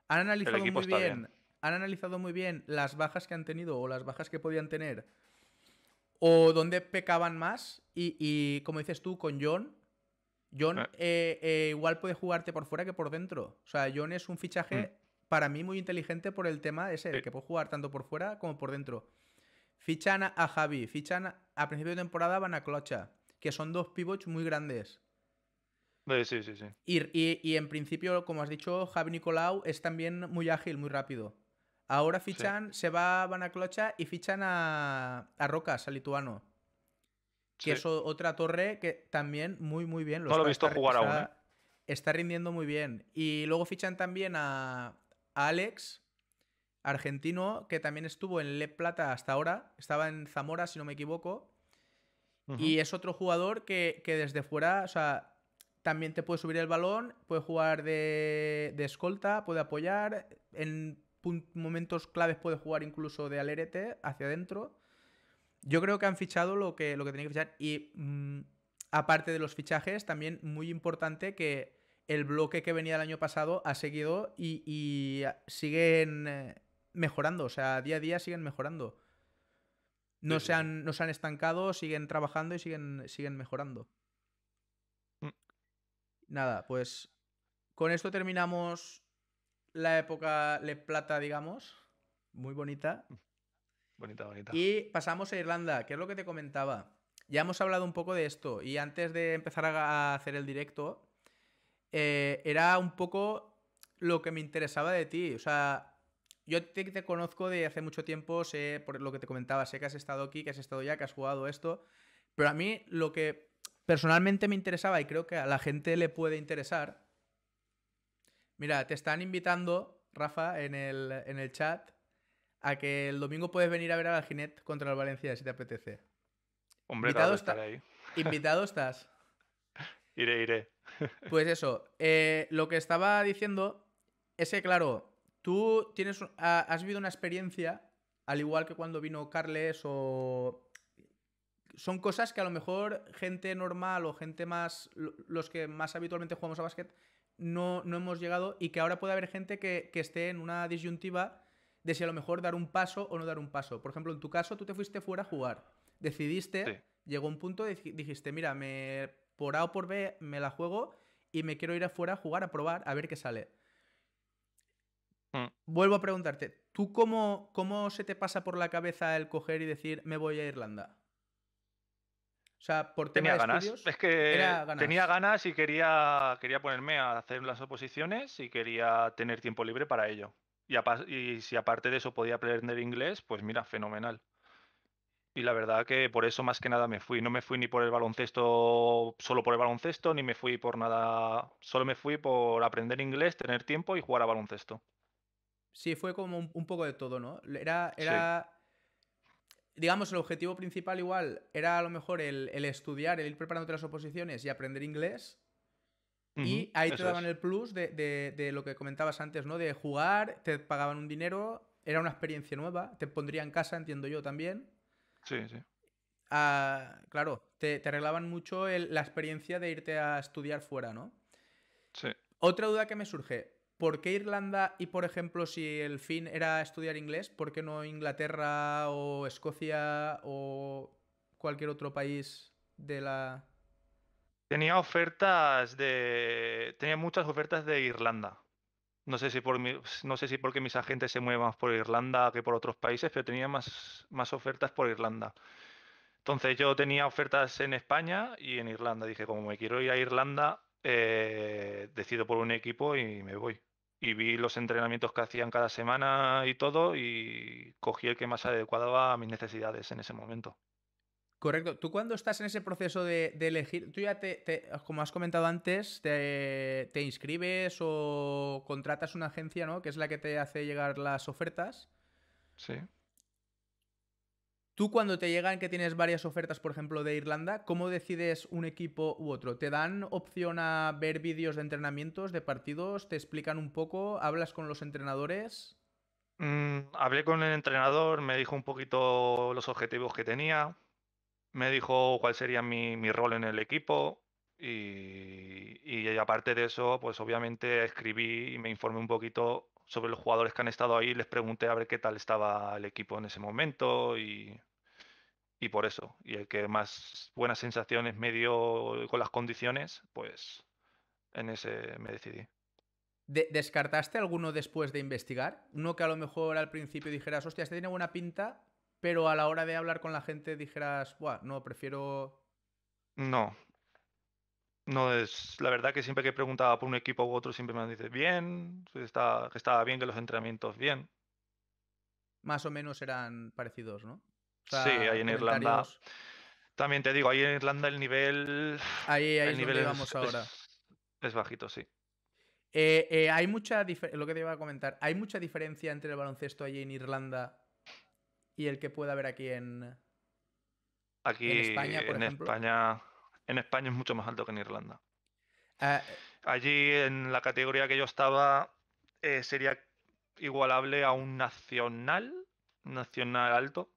Han analizado muy bien, han analizado muy bien las bajas que han tenido o las bajas que podían tener o dónde pecaban más. Y, como dices tú, con John, John ah. eh, eh, igual puede jugarte por fuera que por dentro. O sea, John es un fichaje mm. para mí muy inteligente por el tema ese, ser que puede jugar tanto por fuera como por dentro. Fichan a Javi, fichan a, principio de temporada van a Clocha, que son dos pivots muy grandes. Sí, sí, sí. Y, y en principio, como has dicho, Javi Nicolau es también muy ágil, muy rápido. Ahora fichan, se va Banaclocha y fichan a, Rocas, a lituano. Que es otra torre que también muy, muy bien. no lo he visto jugar aún. ¿eh? Está rindiendo muy bien. Y luego fichan también a, Alex, argentino, que también estuvo en Le Plata hasta ahora. Estaba en Zamora, si no me equivoco. Y es otro jugador que, desde fuera, o sea, también te puede subir el balón, puede jugar de, de escolta, puede apoyar. En momentos claves puede jugar incluso de alerete hacia adentro. Yo creo que han fichado lo que, lo que tenía que fichar. Y mm, aparte de los fichajes, también muy importante que el bloque que venía el año pasado ha seguido y, siguen eh, mejorando. O sea, día a día siguen mejorando. No, se han, no se han estancado, siguen trabajando y siguen, siguen mejorando. Mm. Nada, pues con esto terminamos la época Le Plata, digamos, muy bonita. Bonita, bonita. Y pasamos a Irlanda, que es lo que te comentaba. Ya hemos hablado un poco de esto y antes de empezar a hacer el directo, eh, era un poco lo que me interesaba de ti. O sea, yo te, te, conozco de hace mucho tiempo, sé por lo que te comentaba, sé que has estado aquí, que has estado ya, que has jugado esto, pero a mí lo que personalmente me interesaba y creo que a la gente le puede interesar Mira, te están invitando, Rafa, en el, chat, a que el domingo puedes venir a ver la Ginet contra el Valencia si te apetece. Hombre, invitado, ahí. invitado estás. (laughs) iré, iré. pues eso, eh, lo que estaba diciendo es que, claro, tú tienes, has vivido una experiencia, al igual que cuando vino Carles o son cosas que a lo mejor gente normal o gente más, los que más habitualmente jugamos a básquet, no, no hemos llegado y que ahora puede haber gente que, esté en una disyuntiva de si a lo mejor dar un paso o no dar un paso. Por ejemplo, en tu caso, tú te fuiste fuera a jugar. Decidiste, llegó un punto, dijiste, mira, me, por A o por B me la juego y me quiero ir afuera a jugar, a probar, a ver qué sale. Mm. Vuelvo a preguntarte, ¿tú cómo, cómo se te pasa por la cabeza el coger y decir, me voy a Irlanda? O sea, por tema tenía ganas. es que tenía ganas y quería, quería ponerme a hacer las oposiciones y quería tener tiempo libre para ello. Y, si aparte de eso podía aprender inglés, pues mira, fenomenal. Y la verdad que por eso más que nada me fui. No me fui ni por el baloncesto, solo por el baloncesto, ni me fui por nada. Solo me fui por aprender inglés, tener tiempo y jugar a baloncesto. Sí, fue como un, poco de todo, ¿no? Era, era digamos, el objetivo principal igual era a lo mejor el, estudiar, el ir preparándote las oposiciones y aprender inglés. y ahí te daban el plus de, lo que comentabas antes, ¿no? De jugar, te pagaban un dinero, era una experiencia nueva, te pondría en casa, entiendo yo también. Sí, sí. Ah, claro, te, arreglaban mucho la experiencia de irte a estudiar fuera, ¿no? Sí. Otra duda que me surge, ¿Por qué Irlanda y, por ejemplo, si el fin era estudiar inglés, por qué no Inglaterra o Escocia o cualquier otro país de la... Tenía ofertas de... Tenía muchas ofertas de Irlanda. No sé si por no sé si porque mis agentes se mueven más por Irlanda que por otros países, pero tenía más, más ofertas por Irlanda. Entonces yo tenía ofertas en España y en Irlanda. Dije, como me quiero ir a Irlanda, eh, decido por un equipo y me voy y vi los entrenamientos que hacían cada semana y todo y cogí el que más adecuaba a mis necesidades en ese momento. Correcto. Tú cuando estás en ese proceso de, elegir, tú ya te, como has comentado antes, te, te, inscribes o contratas una agencia, ¿no? Que es la que te hace llegar las ofertas. Sí. Tú cuando te llegan que tienes varias ofertas, por ejemplo, de Irlanda, ¿cómo decides un equipo u otro? ¿Te dan opción a ver vídeos de entrenamientos, de partidos? ¿Te explican un poco? ¿Hablas con los entrenadores? Mm, hablé con el entrenador, me dijo un poquito los objetivos que tenía, me dijo cuál sería mi, rol en el equipo y, y, aparte de eso, pues obviamente escribí y me informé un poquito sobre los jugadores que han estado ahí, les pregunté a ver qué tal estaba el equipo en ese momento y, y por eso. Y el que más buenas sensaciones me dio con las condiciones, pues en ese me decidí. ¿Descartaste alguno después de investigar? No que a lo mejor al principio dijeras, hostia, este tiene buena pinta, pero a la hora de hablar con la gente dijeras, Buah, no, prefiero. No. No es. La verdad que siempre que preguntaba por un equipo u otro, siempre me han bien, está, que estaba bien, que los entrenamientos bien. Más o menos eran parecidos, ¿no? sí, ahí en Irlanda. También te digo, ahí en Irlanda el nivel. Ahí, es vamos ahora. Es, bajito, sí. Eh, eh, hay mucha lo que te iba a comentar, hay mucha diferencia entre el baloncesto allí en Irlanda y el que pueda haber aquí en aquí en España, en España, en España es mucho más alto que en Irlanda. Ah, allí en la categoría que yo estaba eh, sería igualable a un nacional, nacional alto,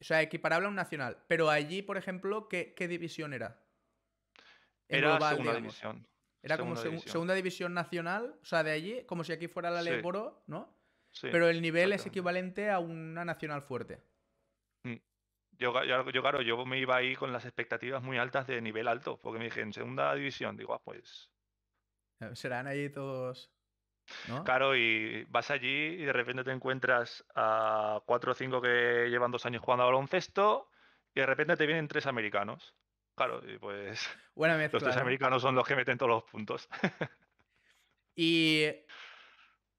o sea, equiparable a un nacional. Pero allí, por ejemplo, ¿qué, división era? era global, segunda división. Era como segunda división nacional, o sea, de allí, como si aquí fuera la sí. Leboro, ¿no? Sí, Pero el nivel es equivalente a una nacional fuerte. Mm. Yo, claro, yo me iba ahí con las expectativas muy altas de nivel alto, porque me dije, en segunda división, digo, ah, pues... Serán allí todos... Claro, y vas allí y de repente te encuentras a cuatro o cinco que llevan dos años jugando a baloncesto y de repente te vienen tres americanos. Claro, y pues (laughs) los tres americanos son los que meten todos los puntos. (laughs) y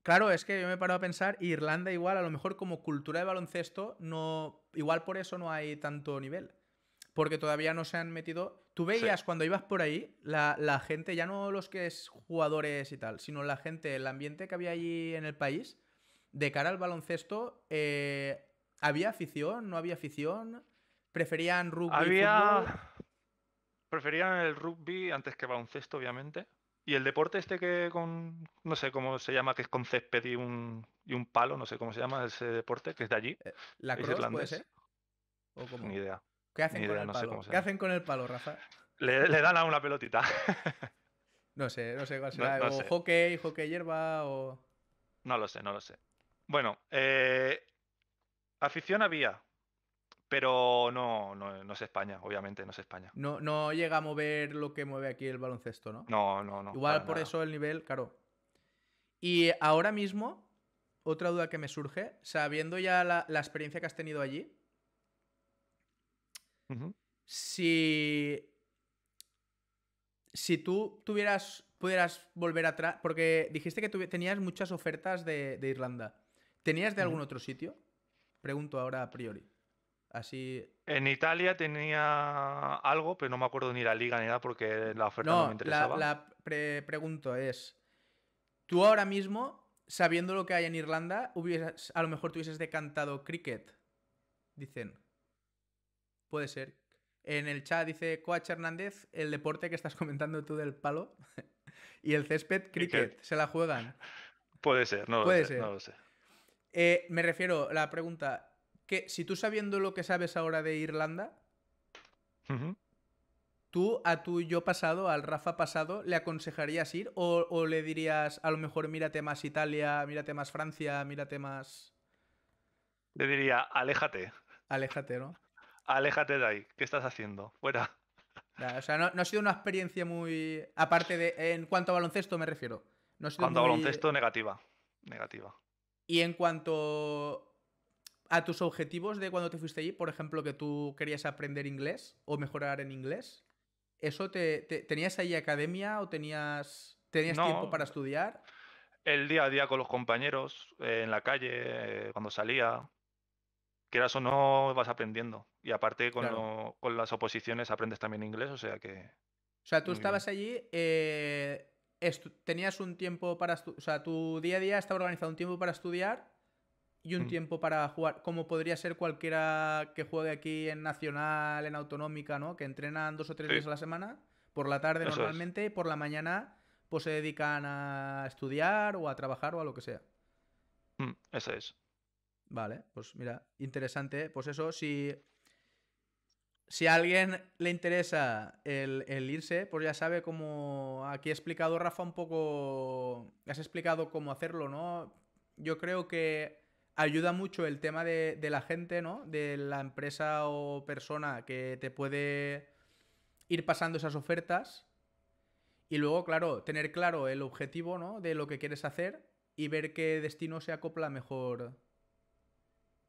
claro, es que yo me he parado a pensar, Irlanda igual, a lo mejor como cultura de baloncesto, no, igual por eso no hay tanto nivel porque todavía no se han metido. Tú veías cuando ibas por ahí, la, gente, ya no los que es jugadores y tal, sino la gente, el ambiente que había allí en el país, de cara al baloncesto, eh, había afición? ¿Preferían rugby? Había. Preferían el rugby antes que baloncesto, obviamente. Y el deporte este que con, no sé cómo se llama, que es con césped y un, y un palo, no sé cómo se llama ese deporte, que es de allí. Eh, ¿La cross, puede ¿O Ni idea. ¿Qué hacen con el palo? Rafa? Le, dan a una pelotita. (laughs) no sé, no sé cuál será. o hockey, hockey hierba o. No lo sé, no lo sé. Bueno, eh, afición había, pero no, no, es España, obviamente, no es España. No, no llega a mover lo que mueve aquí el baloncesto, ¿no? No, no, no. Igual por eso el nivel, claro. Y ahora mismo, otra duda que me surge, sabiendo ya la experiencia que has tenido allí, si. tú tuvieras. Pudieras volver atrás. Porque dijiste que tenías muchas ofertas de, Irlanda. ¿Tenías de algún otro sitio? Pregunto ahora a priori. Así. En Italia tenía algo, pero no me acuerdo ni la liga ni nada porque la oferta no, me interesaba. La, la pregunto es: ¿tú ahora mismo, sabiendo lo que hay en Irlanda, a lo mejor te hubieses decantado cricket? Dicen. Puede ser. En el chat dice Coach Hernández, el deporte que estás comentando tú del palo (laughs) y el césped, cricket, se la juegan. Puede ser, no lo sé. Eh, me refiero a la pregunta, que si tú sabiendo lo que sabes ahora de Irlanda, ¿tú a tu yo pasado, al Rafa pasado, le aconsejarías ir o le dirías a lo mejor mírate más Italia, mírate más Francia, mírate más... Le diría, aléjate. Aléjate, ¿no? aléjate de ahí, ¿qué estás haciendo? Fuera. o sea, no, ha sido una experiencia muy. Aparte de. En cuanto a baloncesto, me refiero. No cuanto a baloncesto, negativa. Negativa. Y en cuanto a tus objetivos de cuando te fuiste allí, por ejemplo, que tú querías aprender inglés o mejorar en inglés, ¿eso te, tenías ahí academia o tenías, tenías tiempo para estudiar? el día a día con los compañeros, eh, en la calle, eh, cuando salía quieras o no, vas aprendiendo. Y aparte con, las oposiciones aprendes también inglés, o sea que... O sea, tú estabas allí, eh, tenías un tiempo para... O sea, tu día a día estaba organizado un tiempo para estudiar y un mm. tiempo para jugar, como podría ser cualquiera que juegue aquí en Nacional, en Autonómica, ¿no? Que entrenan dos o tres veces a la semana, por la tarde normalmente, y por la mañana pues se dedican a estudiar o a trabajar o a lo que sea. Mm, Eso es. Vale, pues mira, interesante. Pues eso, si, si a alguien le interesa el, irse, pues ya sabe cómo... Aquí he explicado, Rafa, un poco... Has explicado cómo hacerlo, ¿no? Yo creo que ayuda mucho el tema de, de la gente, ¿no? De la empresa o persona que te puede ir pasando esas ofertas. Y luego, claro, tener claro el objetivo, ¿no? De lo que quieres hacer y ver qué destino se acopla mejor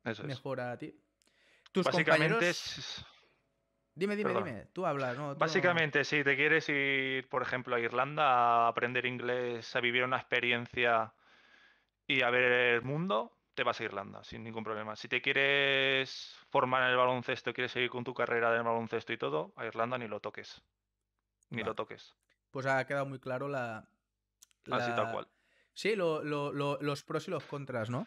eso mejor a ti. Tus Básicamente Dime, dime, dime. Tú hablas, ¿no? Básicamente, si te quieres ir, por ejemplo, a Irlanda a aprender inglés, a vivir una experiencia y a ver el mundo, te vas a Irlanda sin ningún problema. Si te quieres formar en el baloncesto, quieres seguir con tu carrera de baloncesto y todo, a Irlanda ni lo toques. Ni lo toques. Pues ha quedado muy claro la. Así tal cual. Sí, los pros y los contras, ¿no?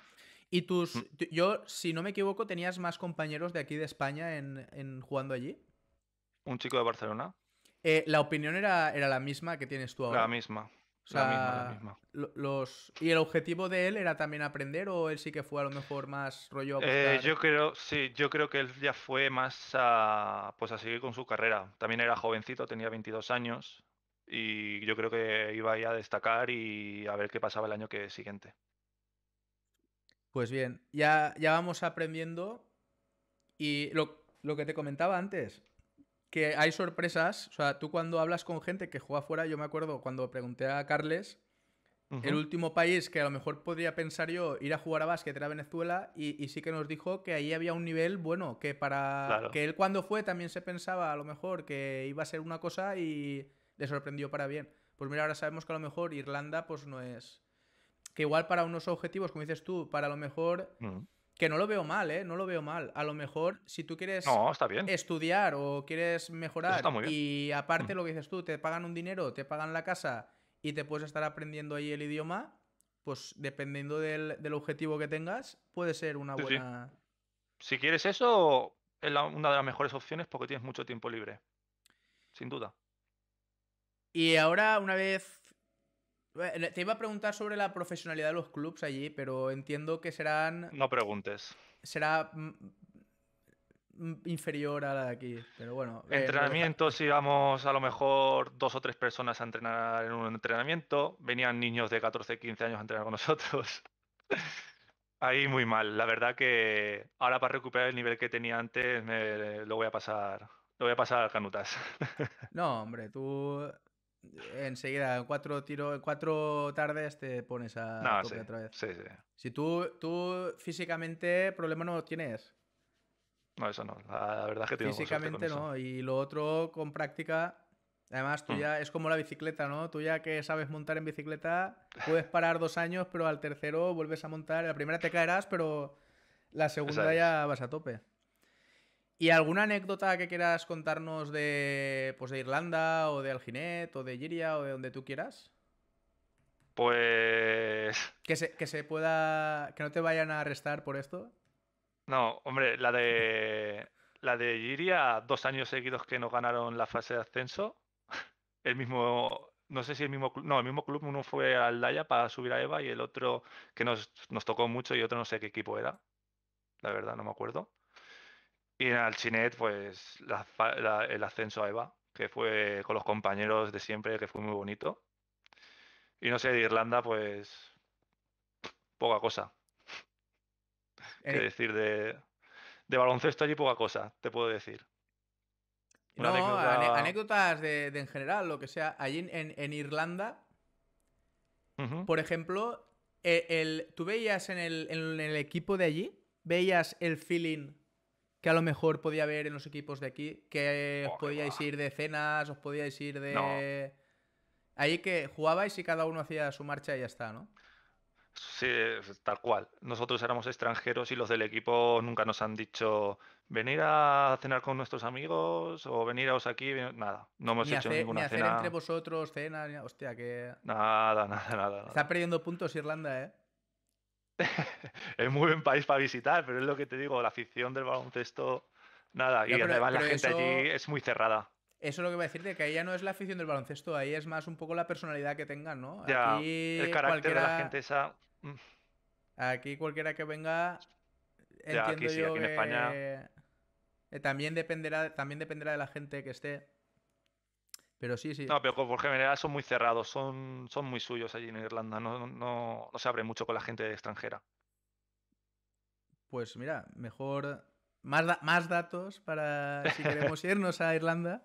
¿Y tus. Mm. Yo, si no me equivoco, tenías más compañeros de aquí de España en, jugando allí? Un chico de Barcelona. Eh, la opinión era, era la misma que tienes tú ahora. La misma. la misma, Los... ¿Y el objetivo de él era también aprender o él sí que fue a lo mejor más rollo? Eh, yo creo, sí, yo creo que él ya fue más a, pues a seguir con su carrera. También era jovencito, tenía 22 años y yo creo que iba a, a destacar y a ver qué pasaba el año que siguiente. Pues bien, ya, ya vamos aprendiendo y lo, lo, que te comentaba antes, que hay sorpresas, o sea, tú cuando hablas con gente que juega afuera, yo me acuerdo cuando pregunté a Carles, el último país que a lo mejor podría pensar yo ir a jugar a básquet era Venezuela y, sí que nos dijo que ahí había un nivel bueno, que para que él cuando fue también se pensaba a lo mejor que iba a ser una cosa y le sorprendió para bien. Pues mira, ahora sabemos que a lo mejor Irlanda pues no es que igual para unos objetivos, como dices tú, para lo mejor... Que no lo veo mal, ¿eh? No lo veo mal. A lo mejor, si tú quieres no, está bien. estudiar o quieres mejorar y aparte lo que dices tú, te pagan un dinero, te pagan la casa y te puedes estar aprendiendo ahí el idioma, pues dependiendo del, objetivo que tengas, puede ser una buena... Si quieres eso, es una de las mejores opciones porque tienes mucho tiempo libre. Sin duda. Y ahora, una vez te iba a preguntar sobre la profesionalidad de los clubs allí, pero entiendo que serán. No preguntes. Será mm, mm, inferior a la de aquí, pero bueno. Eh, Entrenamientos íbamos a lo mejor dos o tres personas a entrenar en un entrenamiento. Venían niños de 14, 15 años a entrenar con nosotros. (laughs) Ahí muy mal. La verdad que ahora para recuperar el nivel que tenía antes lo voy a pasar. Lo voy a pasar a canutas. (laughs) No, hombre, tú enseguida, cuatro, tiro, cuatro tardes te pones a tope otra vez. Si tú, tú físicamente problema no tienes. No, eso no. La verdad que Físicamente no. Y lo otro con práctica. Además, tú mm. ya es como la bicicleta, ¿no? Tú ya que sabes montar en bicicleta, puedes parar dos años, pero al tercero vuelves a montar. La primera te caerás, pero la segunda ya vas a tope. ¿Y alguna anécdota que quieras contarnos de, pues de Irlanda o de Alginet o de Giria o de donde tú quieras? Pues... ¿Que se, pueda... que no te vayan a arrestar por esto? No, hombre, la de... La de Giria, dos años seguidos que nos ganaron la fase de ascenso. El mismo, no sé si el mismo club, no, el mismo club, uno fue al Daya para subir a Eva y el otro que nos, tocó mucho y otro no sé qué equipo era. La verdad, no me acuerdo. Y al Alchinet, pues el ascenso a Eva, que fue con los compañeros de siempre, que fue muy bonito. Y no sé, de Irlanda, pues poca cosa. Es eh, decir, de, de, baloncesto allí poca cosa, te puedo decir. no, anécdotas de, en general, lo que sea. Allí en, Irlanda, por ejemplo, e, tú veías en el, en el equipo de allí, veías el feeling que a lo mejor podía haber en los equipos de aquí, que os oh, podíais ir de cenas, os podíais ir de... Ahí que jugabais y cada uno hacía su marcha y ya está, ¿no? Sí, tal cual. Nosotros éramos extranjeros y los del equipo nunca nos han dicho venir a cenar con nuestros amigos o veniros aquí, nada. No hemos hecho ninguna ni hacer entre vosotros cena, hostia, que... Nada, nada, nada, nada. Está perdiendo puntos Irlanda, ¿eh? (laughs) es muy buen país para visitar, pero es lo que te digo, la afición del baloncesto, nada. y además la gente allí es muy cerrada. Eso es lo que voy a decirte, que ahí ya no es la afición del baloncesto, ahí es más un poco la personalidad que tengan, ¿no? Aquí el carácter de la gente esa. Mm. Aquí cualquiera que venga. Entiendo en España. Eh, también dependerá, también dependerá de la gente que esté. Pero sí, sí. No, pero por general son muy cerrados, son, son muy suyos allí en Irlanda, no, se abre mucho con la gente extranjera. Pues mira, mejor más, más datos para si queremos (laughs) irnos a Irlanda.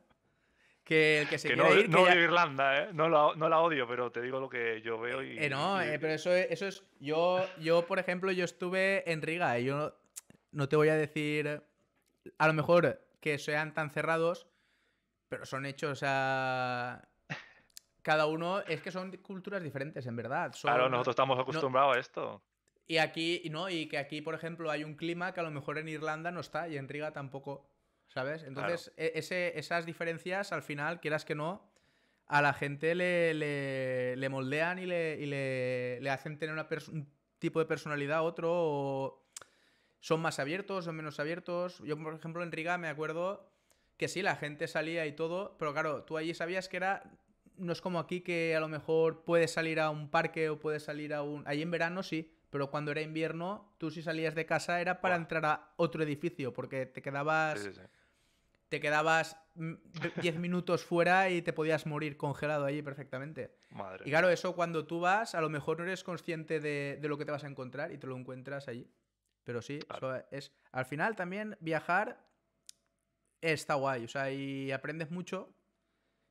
Que el que se quiera ir. No odio Irlanda, ¿eh? No la, odio, pero te digo lo que yo eh, veo y. Eh, no, eh, pero eso, eso es. Yo, yo, por ejemplo, yo estuve en Riga y yo no te voy a decir. A lo mejor que sean tan cerrados, pero son hechos a. Cada uno. Es que son culturas diferentes, en verdad. Claro, nosotros estamos acostumbrados a esto. Y aquí, no, y que aquí, por ejemplo, hay un clima que a lo mejor en Irlanda no está y en Riga tampoco, ¿sabes? Entonces, e, ese, esas diferencias, al final, quieras que no, a la gente le, moldean y le, le, hacen tener una un tipo de personalidad a otro, o son más abiertos, son menos abiertos. Yo, por ejemplo, en Riga me acuerdo que sí, la gente salía y todo, pero claro, tú allí sabías que era no es como aquí que a lo mejor puedes salir a un parque o puedes salir a un... Allí en verano sí, pero cuando era invierno, tú si salías de casa era para entrar a otro edificio, porque te quedabas... Te quedabas 10 mm, minutos fuera y te podías morir congelado allí perfectamente. Madre. Y claro, eso cuando tú vas, a lo mejor no eres consciente de, lo que te vas a encontrar y te lo encuentras allí. Pero sí, eso es. Al final también viajar está guay, o sea, y aprendes mucho,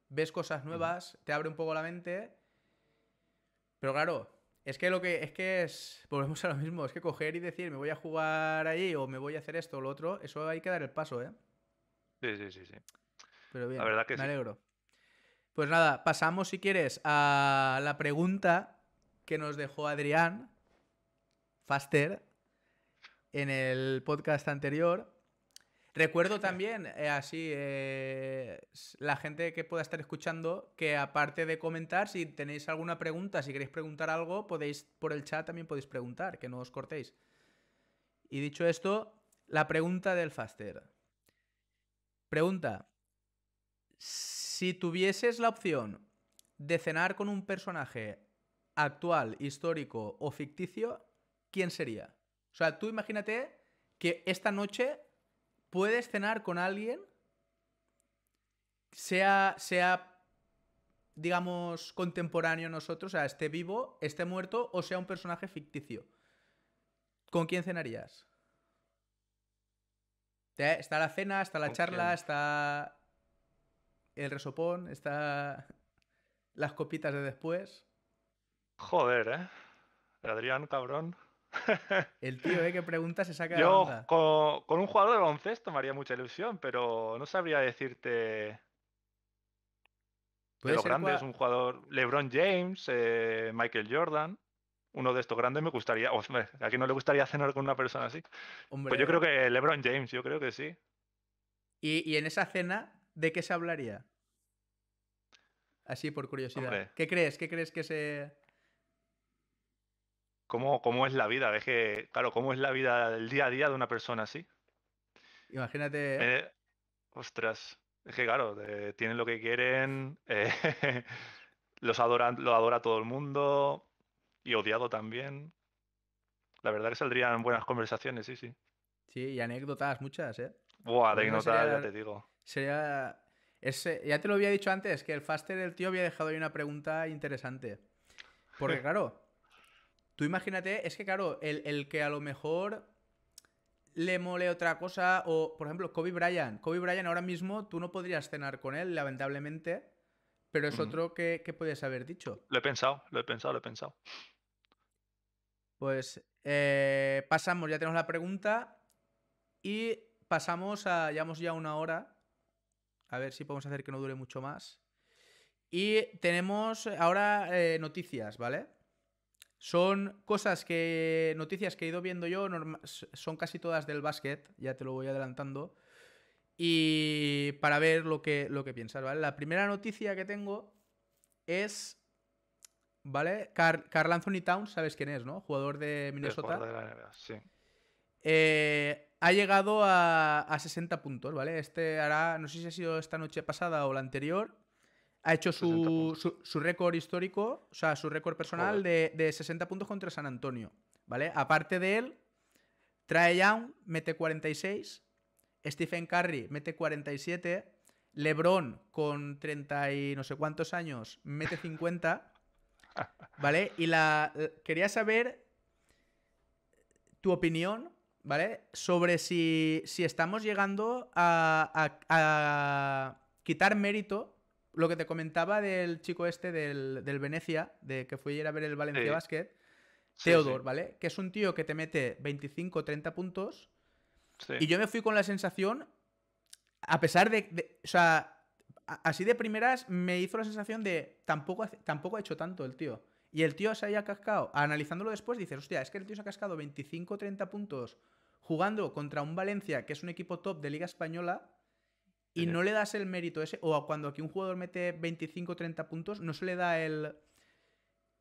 ves cosas nuevas, te abre un poco la mente. Pero claro, es que lo que es que es volvemos a lo mismo, es que coger y decir, me voy a jugar ahí o me voy a hacer esto o lo otro, eso hay que dar el paso, ¿eh? Sí, sí, sí, sí. Pero bien, verdad que me alegro. Pues nada, pasamos si quieres a la pregunta que nos dejó Adrián Faster en el podcast anterior Recuerdo también, eh, así, eh, la gente que pueda estar escuchando, que aparte de comentar, si tenéis alguna pregunta, si queréis preguntar algo, podéis, por el chat también podéis preguntar, que no os cortéis. Y dicho esto, la pregunta del Faster. Pregunta. Si tuvieses la opción de cenar con un personaje actual, histórico o ficticio, ¿quién sería? O sea, tú imagínate que esta noche puedes cenar con alguien, sea, sea, digamos, contemporáneo a nosotros, o sea, esté vivo, esté muerto o sea un personaje ficticio. ¿Con quién cenarías? Está la cena, está la charla, está el resopón, está las copitas de después. Joder, ¿eh? Adrián, cabrón. El tío ¿eh? que pregunta se saca Yo, con, con, un jugador de baloncesto tomaría mucha ilusión, pero no sabría decirte. De los grandes, un jugador. LeBron James, eh, Michael Jordan. Uno de estos grandes me gustaría. Aquí ¿A no le gustaría cenar con una persona así? pues yo eh. creo que LeBron James, yo creo que sí. ¿Y, en esa cena, de qué se hablaría? Así por curiosidad. ¿Qué crees? ¿Qué crees que se.? ¿Cómo, es la vida? Es claro, ¿cómo es la vida, el día a día de una persona así? Imagínate. Eh, ostras, es que claro, tienen lo que quieren, eh, (laughs) los adoran, lo adora todo el mundo y odiado también. La verdad que saldrían buenas conversaciones, sí, sí. Sí, y anécdotas muchas, ¿eh? Buah, anécdotas, ya te digo. Sería. Ese, ya te lo había dicho antes, que el Faster, el tío, había dejado ahí una pregunta interesante. Porque, claro, Tú imagínate, es que claro, el, que a lo mejor le mole otra cosa, o por ejemplo, Kobe Bryant. Kobe Bryant ahora mismo tú no podrías cenar con él, lamentablemente, pero es otro que, que puedes haber dicho. Lo he pensado, lo he pensado, lo he pensado. Pues eh, pasamos, ya tenemos la pregunta y pasamos a, llevamos ya una hora, a ver si podemos hacer que no dure mucho más. Y tenemos ahora eh, noticias, ¿vale? Son cosas que, noticias que he ido viendo yo, son casi todas del básquet, ya te lo voy adelantando, y para ver lo que, lo que piensas, ¿vale? La primera noticia que tengo es, ¿vale? Carl, Anthony Towns, sabes quién es, ¿no? Jugador de Minnesota. sí. Eh, ha llegado a, a 60 puntos, ¿vale? Este hará, no sé si ha sido esta noche pasada o la anterior, ha hecho pues su, récord histórico, o sea, su récord personal de, 60 puntos contra San Antonio. ¿Vale? Aparte de él, Trae Young mete 46, Stephen Curry mete 47, LeBron con 30 y no sé cuántos años mete 50. (laughs) ¿Vale? Y la quería saber tu opinión, ¿vale? Sobre si, estamos llegando a, a quitar mérito lo que te comentaba del chico este del, Venecia, de que fui ir a ver el Valencia Basket, Teodor, ¿vale? Que es un tío que te mete 25 30 puntos. Y yo me fui con la sensación, a pesar de, O sea, así de primeras me hizo la sensación de tampoco, tampoco ha hecho tanto el tío. Y el tío se haya cascado. Analizándolo después dices, hostia, es que el tío se ha cascado 25 30 puntos jugando contra un Valencia que es un equipo top de Liga Española y no le das el mérito ese. O cuando aquí un jugador mete 25 o 30 puntos, no se le da el.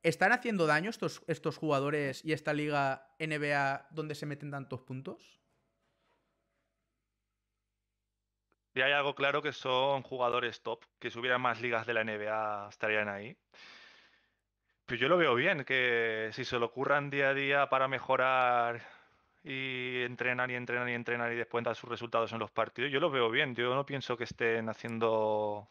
¿Están haciendo daño estos, estos jugadores y esta liga NBA donde se meten tantos puntos? Y hay algo claro que son jugadores top, que si hubiera más ligas de la NBA estarían ahí. Pero pues yo lo veo bien, que si se lo ocurran día a día para mejorar y entrenan y entrenar y entrenar y después dar sus resultados en los partidos, yo los veo bien. Yo no pienso que estén haciendo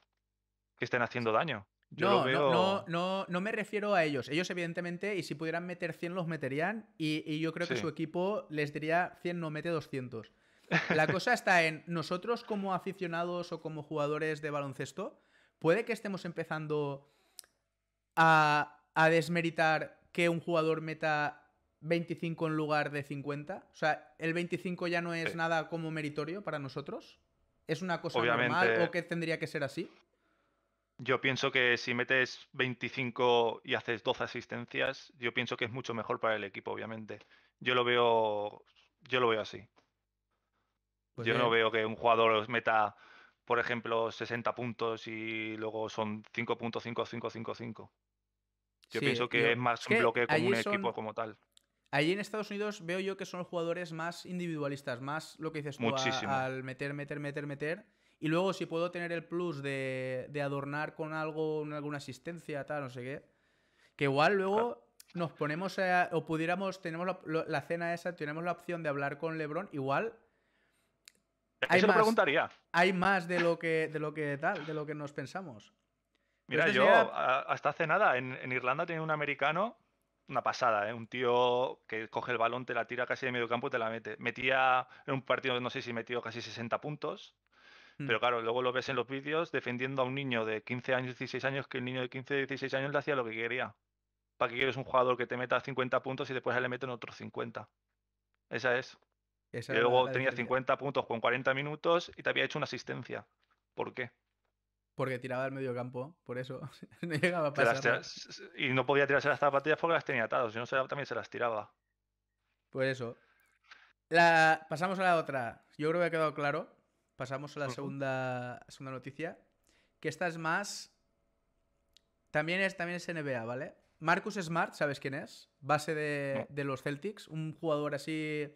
que estén haciendo daño. no, no, no, me refiero a ellos. Ellos, evidentemente, y si pudieran meter 100, los meterían. Y, yo creo que su equipo les diría 100, no mete 200. La cosa está en nosotros como aficionados o como jugadores de baloncesto, puede que estemos empezando a, a desmeritar que un jugador meta 25 en lugar de 50? O sea, ¿el 25 ya no es nada como meritorio para nosotros? ¿Es una cosa normal o que tendría que ser así? Yo pienso que si metes 25 y haces 12 asistencias, yo pienso que es mucho mejor para el equipo, obviamente. Yo lo veo, yo lo veo así. Pues yo no veo que un jugador meta, por ejemplo, 60 puntos y luego son 5.5555 Yo pienso que es más un bloque con un equipo como tal. Allí en Estados Unidos veo yo que son jugadores más individualistas, más lo que dices tú al meter, meter, meter, meter. Y luego si puedo tener el plus de, adornar con algo, alguna asistencia, tal, no sé qué. Que igual luego nos ponemos o pudiéramos, tenemos la, cena esa, tenemos la opción de hablar con Lebron, igual... Hay más, preguntaría. Hay más de lo que, de lo que tal, de lo que nos pensamos. Mira, yo hasta hace nada en, en Irlanda tenía un americano una pasada, ¿eh? un tío que coge el balón, te la tira casi de medio campo y te la mete. Metía en un partido, no sé si metió casi 60 puntos, mm. pero claro, luego lo ves en los vídeos defendiendo a un niño de 15 años, 16 años, que el niño de 15, 16 años le hacía lo que quería. ¿Para qué quieres un jugador que te meta 50 puntos y después le meten otros 50? Esa es. y luego tenía 50 puntos con 40 minutos y te había hecho una asistencia. ¿Por qué? porque tiraba al medio campo, por eso (laughs) no llegaba a pasar. y no podía tirarse las zapatillas porque las tenía atadas, si no también se las tiraba. por pues eso. La... Pasamos a la otra. Yo creo que ha quedado claro. Pasamos a la segunda, segunda noticia. Que esta es más. También es, también NBA, ¿vale? Marcus Smart, ¿sabes quién es? Base de, los Celtics. Un jugador así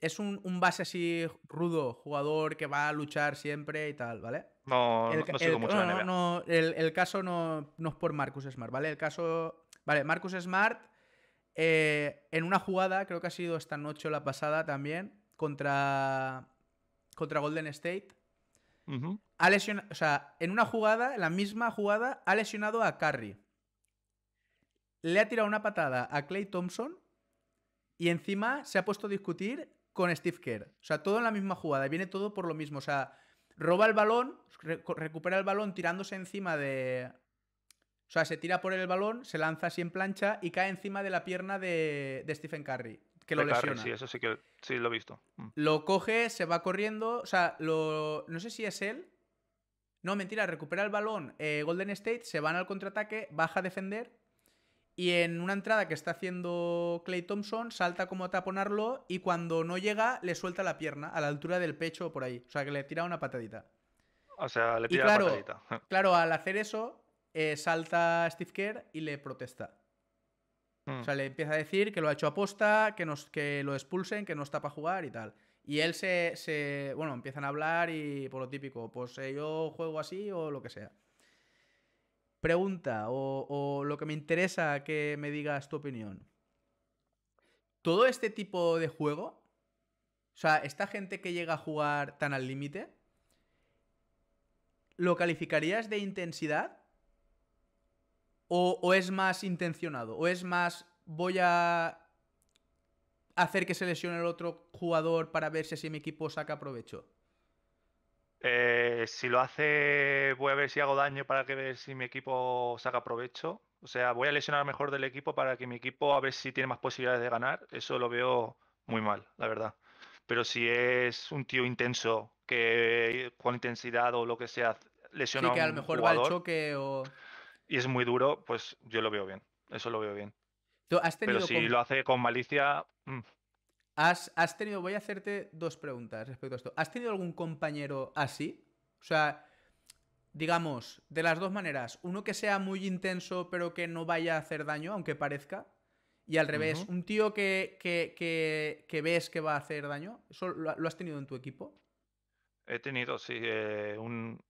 es un, base así rudo, jugador que va a luchar siempre y tal, ¿vale? No, el, no, no, el, caso no, no es por Marcus Smart, ¿vale? El caso. Vale, Marcus Smart. Eh, en una jugada, creo que ha sido esta noche o la pasada también, contra, contra Golden State. ha lesionado, o sea, en una jugada, la misma jugada, ha lesionado a Curry. Le ha tirado una patada a Clay Thompson y encima se ha puesto a discutir con Steve Kerr. O sea, todo en la misma jugada. Viene todo por lo mismo. O sea, roba el balón, recupera el balón tirándose encima de... O sea, se tira por el balón, se lanza así en plancha y cae encima de la pierna de, de Stephen Curry, que lo lesiona. sí, eso que lo he visto. Mm. Lo coge, se va corriendo, o sea, lo... no sé si es él. No, mentira, recupera el balón eh, Golden State, se van al contraataque, baja a defender y en una entrada que está haciendo Clay Thompson, salta como a taponarlo y cuando no llega, le suelta la pierna a la altura del pecho o por ahí. O sea, que le tira una patadita. O sea, le tira claro, patadita. (laughs) Claro, al hacer eso, eh, salta Steve Kerr y le protesta. Mm. O sea, le empieza a decir que lo ha hecho aposta, que, nos, que lo expulsen, que no está para jugar y tal. Y él se, Bueno, empiezan a hablar y por lo típico, pues eh, yo juego así o lo que sea pregunta o, lo que me interesa que me digas tu opinión. Todo este tipo de juego, o sea, esta gente que llega a jugar tan al límite, ¿lo calificarías de intensidad? O, es más intencionado? ¿O es más voy a hacer que se lesione el otro jugador para ver si mi equipo saca provecho? Eh, si lo hace, voy a ver si hago daño para que ver si mi equipo saca provecho. O sea, voy a lesionar mejor del equipo para que mi equipo a ver si tiene más posibilidades de ganar. Eso lo veo muy mal, la verdad. Pero si es un tío intenso que con intensidad o lo que sea lesiona sí, que a, lo mejor va al choque o... y es muy duro, pues yo lo veo bien. Eso lo veo bien. Pero si lo hace con malicia, mm, ¿Has, tenido, voy a hacerte dos preguntas respecto a esto. ¿Has tenido algún compañero así? O sea, digamos, de las dos maneras, uno que sea muy intenso pero que no vaya a hacer daño, aunque parezca, y al revés, un tío que, que, que, ves que va a hacer daño, ¿Eso lo, has tenido en tu equipo? He tenido, sí, eh, un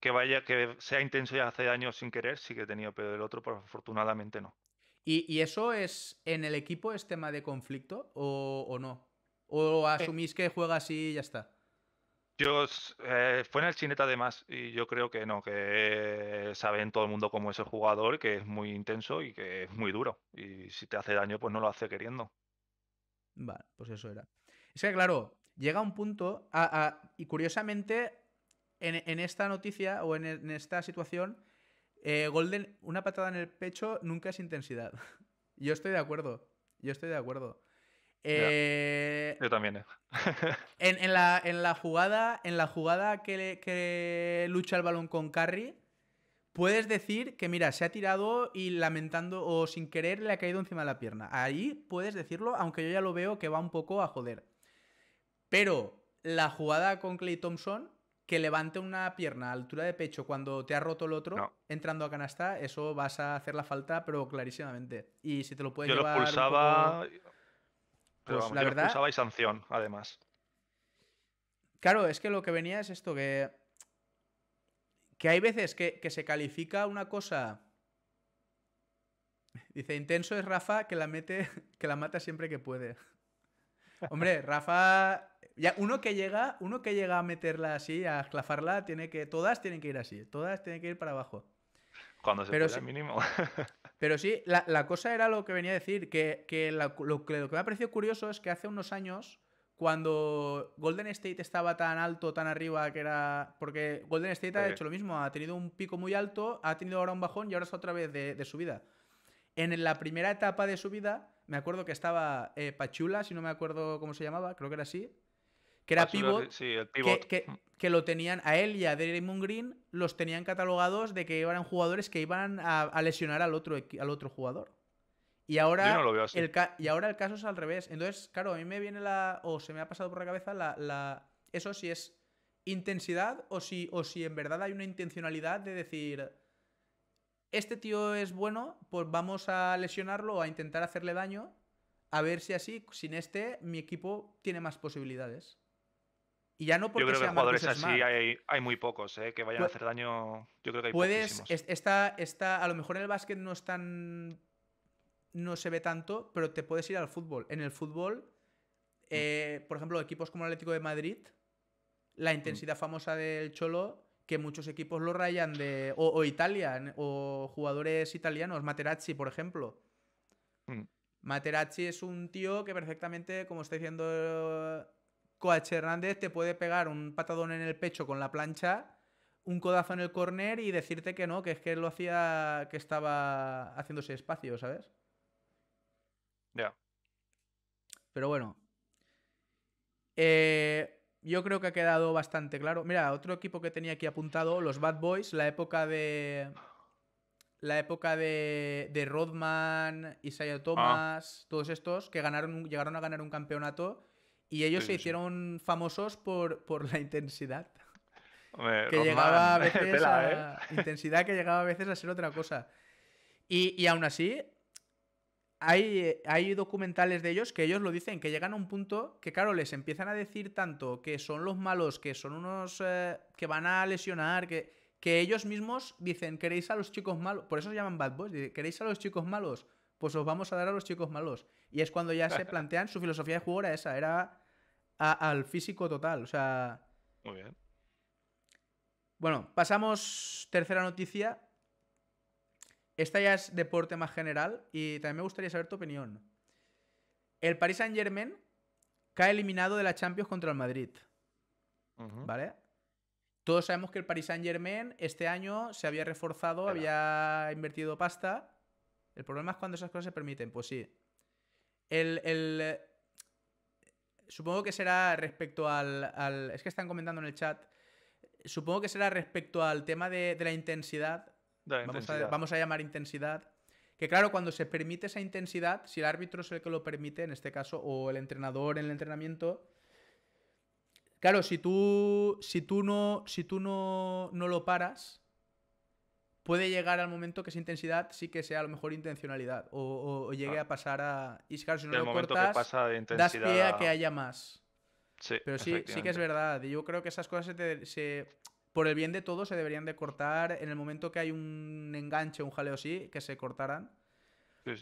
que vaya, que sea intenso y hace daño sin querer, sí que he tenido, pero el otro, pues, afortunadamente no. ¿Y, eso es en el equipo es tema de conflicto o, no? ¿O eh. asumís que juega así y ya está? Yo, eh, fue en el Chineta además y yo creo que no, que eh, saben todo el mundo cómo es el jugador, que es muy intenso y que es muy duro. Y si te hace daño, pues no lo hace queriendo. Vale, pues eso era. Es que claro, llega un punto y curiosamente en, esta noticia o en esta situación eh, Golden, una patada en el pecho nunca es intensidad. (laughs) Yo estoy de acuerdo. Yo estoy de acuerdo. Eh, yo también. Eh. (laughs) en, la, jugada, en la jugada que, lucha el balón con Carrie. puedes decir que, mira, se ha tirado y lamentando o sin querer le ha caído encima de la pierna. Ahí puedes decirlo, aunque yo ya lo veo que va un poco a joder. Pero la jugada con Clay Thompson que levante una pierna a altura de pecho cuando te ha roto el otro, entrando a canasta, eso vas a hacer la falta, pero clarísimamente. Y si te lo puede llevar. Lo pulsaba, pero pues la yo lo pulsaba y sanción, además. Claro, es que lo que venía es esto, que. Que hay veces que, que se califica una cosa. Dice, intenso es Rafa que la mete, (laughs) que la mata siempre que puede. Hombre, Rafa ya, uno que llega, uno que llega a meterla así, a esclafarla, tiene que. Todas tienen que ir así, todas tienen que ir para abajo. Cuando se pero sí, mínimo. (laughs) pero sí, la, la, cosa era lo que venía a decir, que, que lo, lo, que me ha parecido curioso es que hace unos años, cuando Golden State estaba tan alto, tan arriba, que era. Porque Golden State ha hecho lo mismo, ha tenido un pico muy alto, ha tenido ahora un bajón y ahora está otra vez de, de subida. En la primera etapa de subida, me acuerdo que estaba eh, Pachula, si no me acuerdo cómo se llamaba, creo que era así, que era pivo Que, lo tenían a él y a Moon Green, los tenían catalogados de que eran jugadores que iban a, lesionar al otro, al otro jugador. Y ahora, El y ahora el caso es al revés. Entonces, claro, a mí me viene la. o se me ha pasado por la cabeza la, eso si es intensidad o si, o si en verdad hay una intencionalidad de decir. Este tío es bueno, pues vamos a lesionarlo, o a intentar hacerle daño, a ver si así, sin este, mi equipo tiene más posibilidades. Y ya no porque yo creo que jugadores así hay, muy pocos ¿eh? que vayan a hacer daño. Yo creo que hay puedes, a lo mejor en el básquet no es No se ve tanto, pero te puedes ir al fútbol. En el fútbol, mm. eh, por ejemplo, equipos como el Atlético de Madrid, la mm. intensidad famosa del Cholo, que muchos equipos lo rayan de. O, Italia, o jugadores italianos, Materazzi, por ejemplo. Mm. Materazzi es un tío que perfectamente, como está diciendo Coach Hernández te puede pegar un patadón en el pecho con la plancha, un codazo en el corner y decirte que no, que es que lo hacía, que estaba haciéndose espacio, ¿sabes? Ya. Pero bueno. Eh, yo creo que ha quedado bastante claro. Mira, otro equipo que tenía aquí apuntado, los Bad Boys, la época de. La época de, Rodman, Isaiah ah. Thomas, todos estos que ganaron, llegaron a ganar un campeonato y ellos se hicieron famosos por, por la intensidad. (laughs) que llegaba a (laughs) veces ¿eh? a... intensidad que llegaba a veces a ser otra cosa. Y, y aún así, hay, hay, documentales de ellos que ellos lo dicen, que llegan a un punto que, claro, les empiezan a decir tanto que son los malos, que son unos eh, que van a lesionar, que, que ellos mismos dicen, queréis a los chicos malos, por eso se llaman bad boys, queréis a los chicos malos, pues os vamos a dar a los chicos malos. Y es cuando ya se (laughs) plantean, su filosofía de juego era esa, era al físico total. O sea. Muy bien. Bueno, pasamos. Tercera noticia. Esta ya es deporte más general y también me gustaría saber tu opinión. El Paris Saint Germain cae eliminado de la Champions contra el Madrid. ¿Vale? Todos sabemos que el Paris Saint Germain este año se había reforzado, había invertido pasta. El problema es cuando esas cosas se permiten, pues sí. el, Supongo que será respecto al, Es que están comentando en el chat. Supongo que será respecto al tema de, la intensidad. vamos, A, vamos, A, llamar intensidad. Que claro, cuando se permite esa intensidad, si el árbitro es el que lo permite, en este caso, o el entrenador en el entrenamiento. Claro, si tú. Si tú no. Si tú no, no lo paras puede llegar al momento que esa intensidad sí que sea a lo mejor intencionalidad o, llegue ah. a pasar a... Y si no lo cortas, que das pie a que haya más. Pero sí, que es verdad. Yo creo que esas cosas por el bien de todos se deberían de cortar en el momento que hay un enganche, un jaleo sí que se cortaran.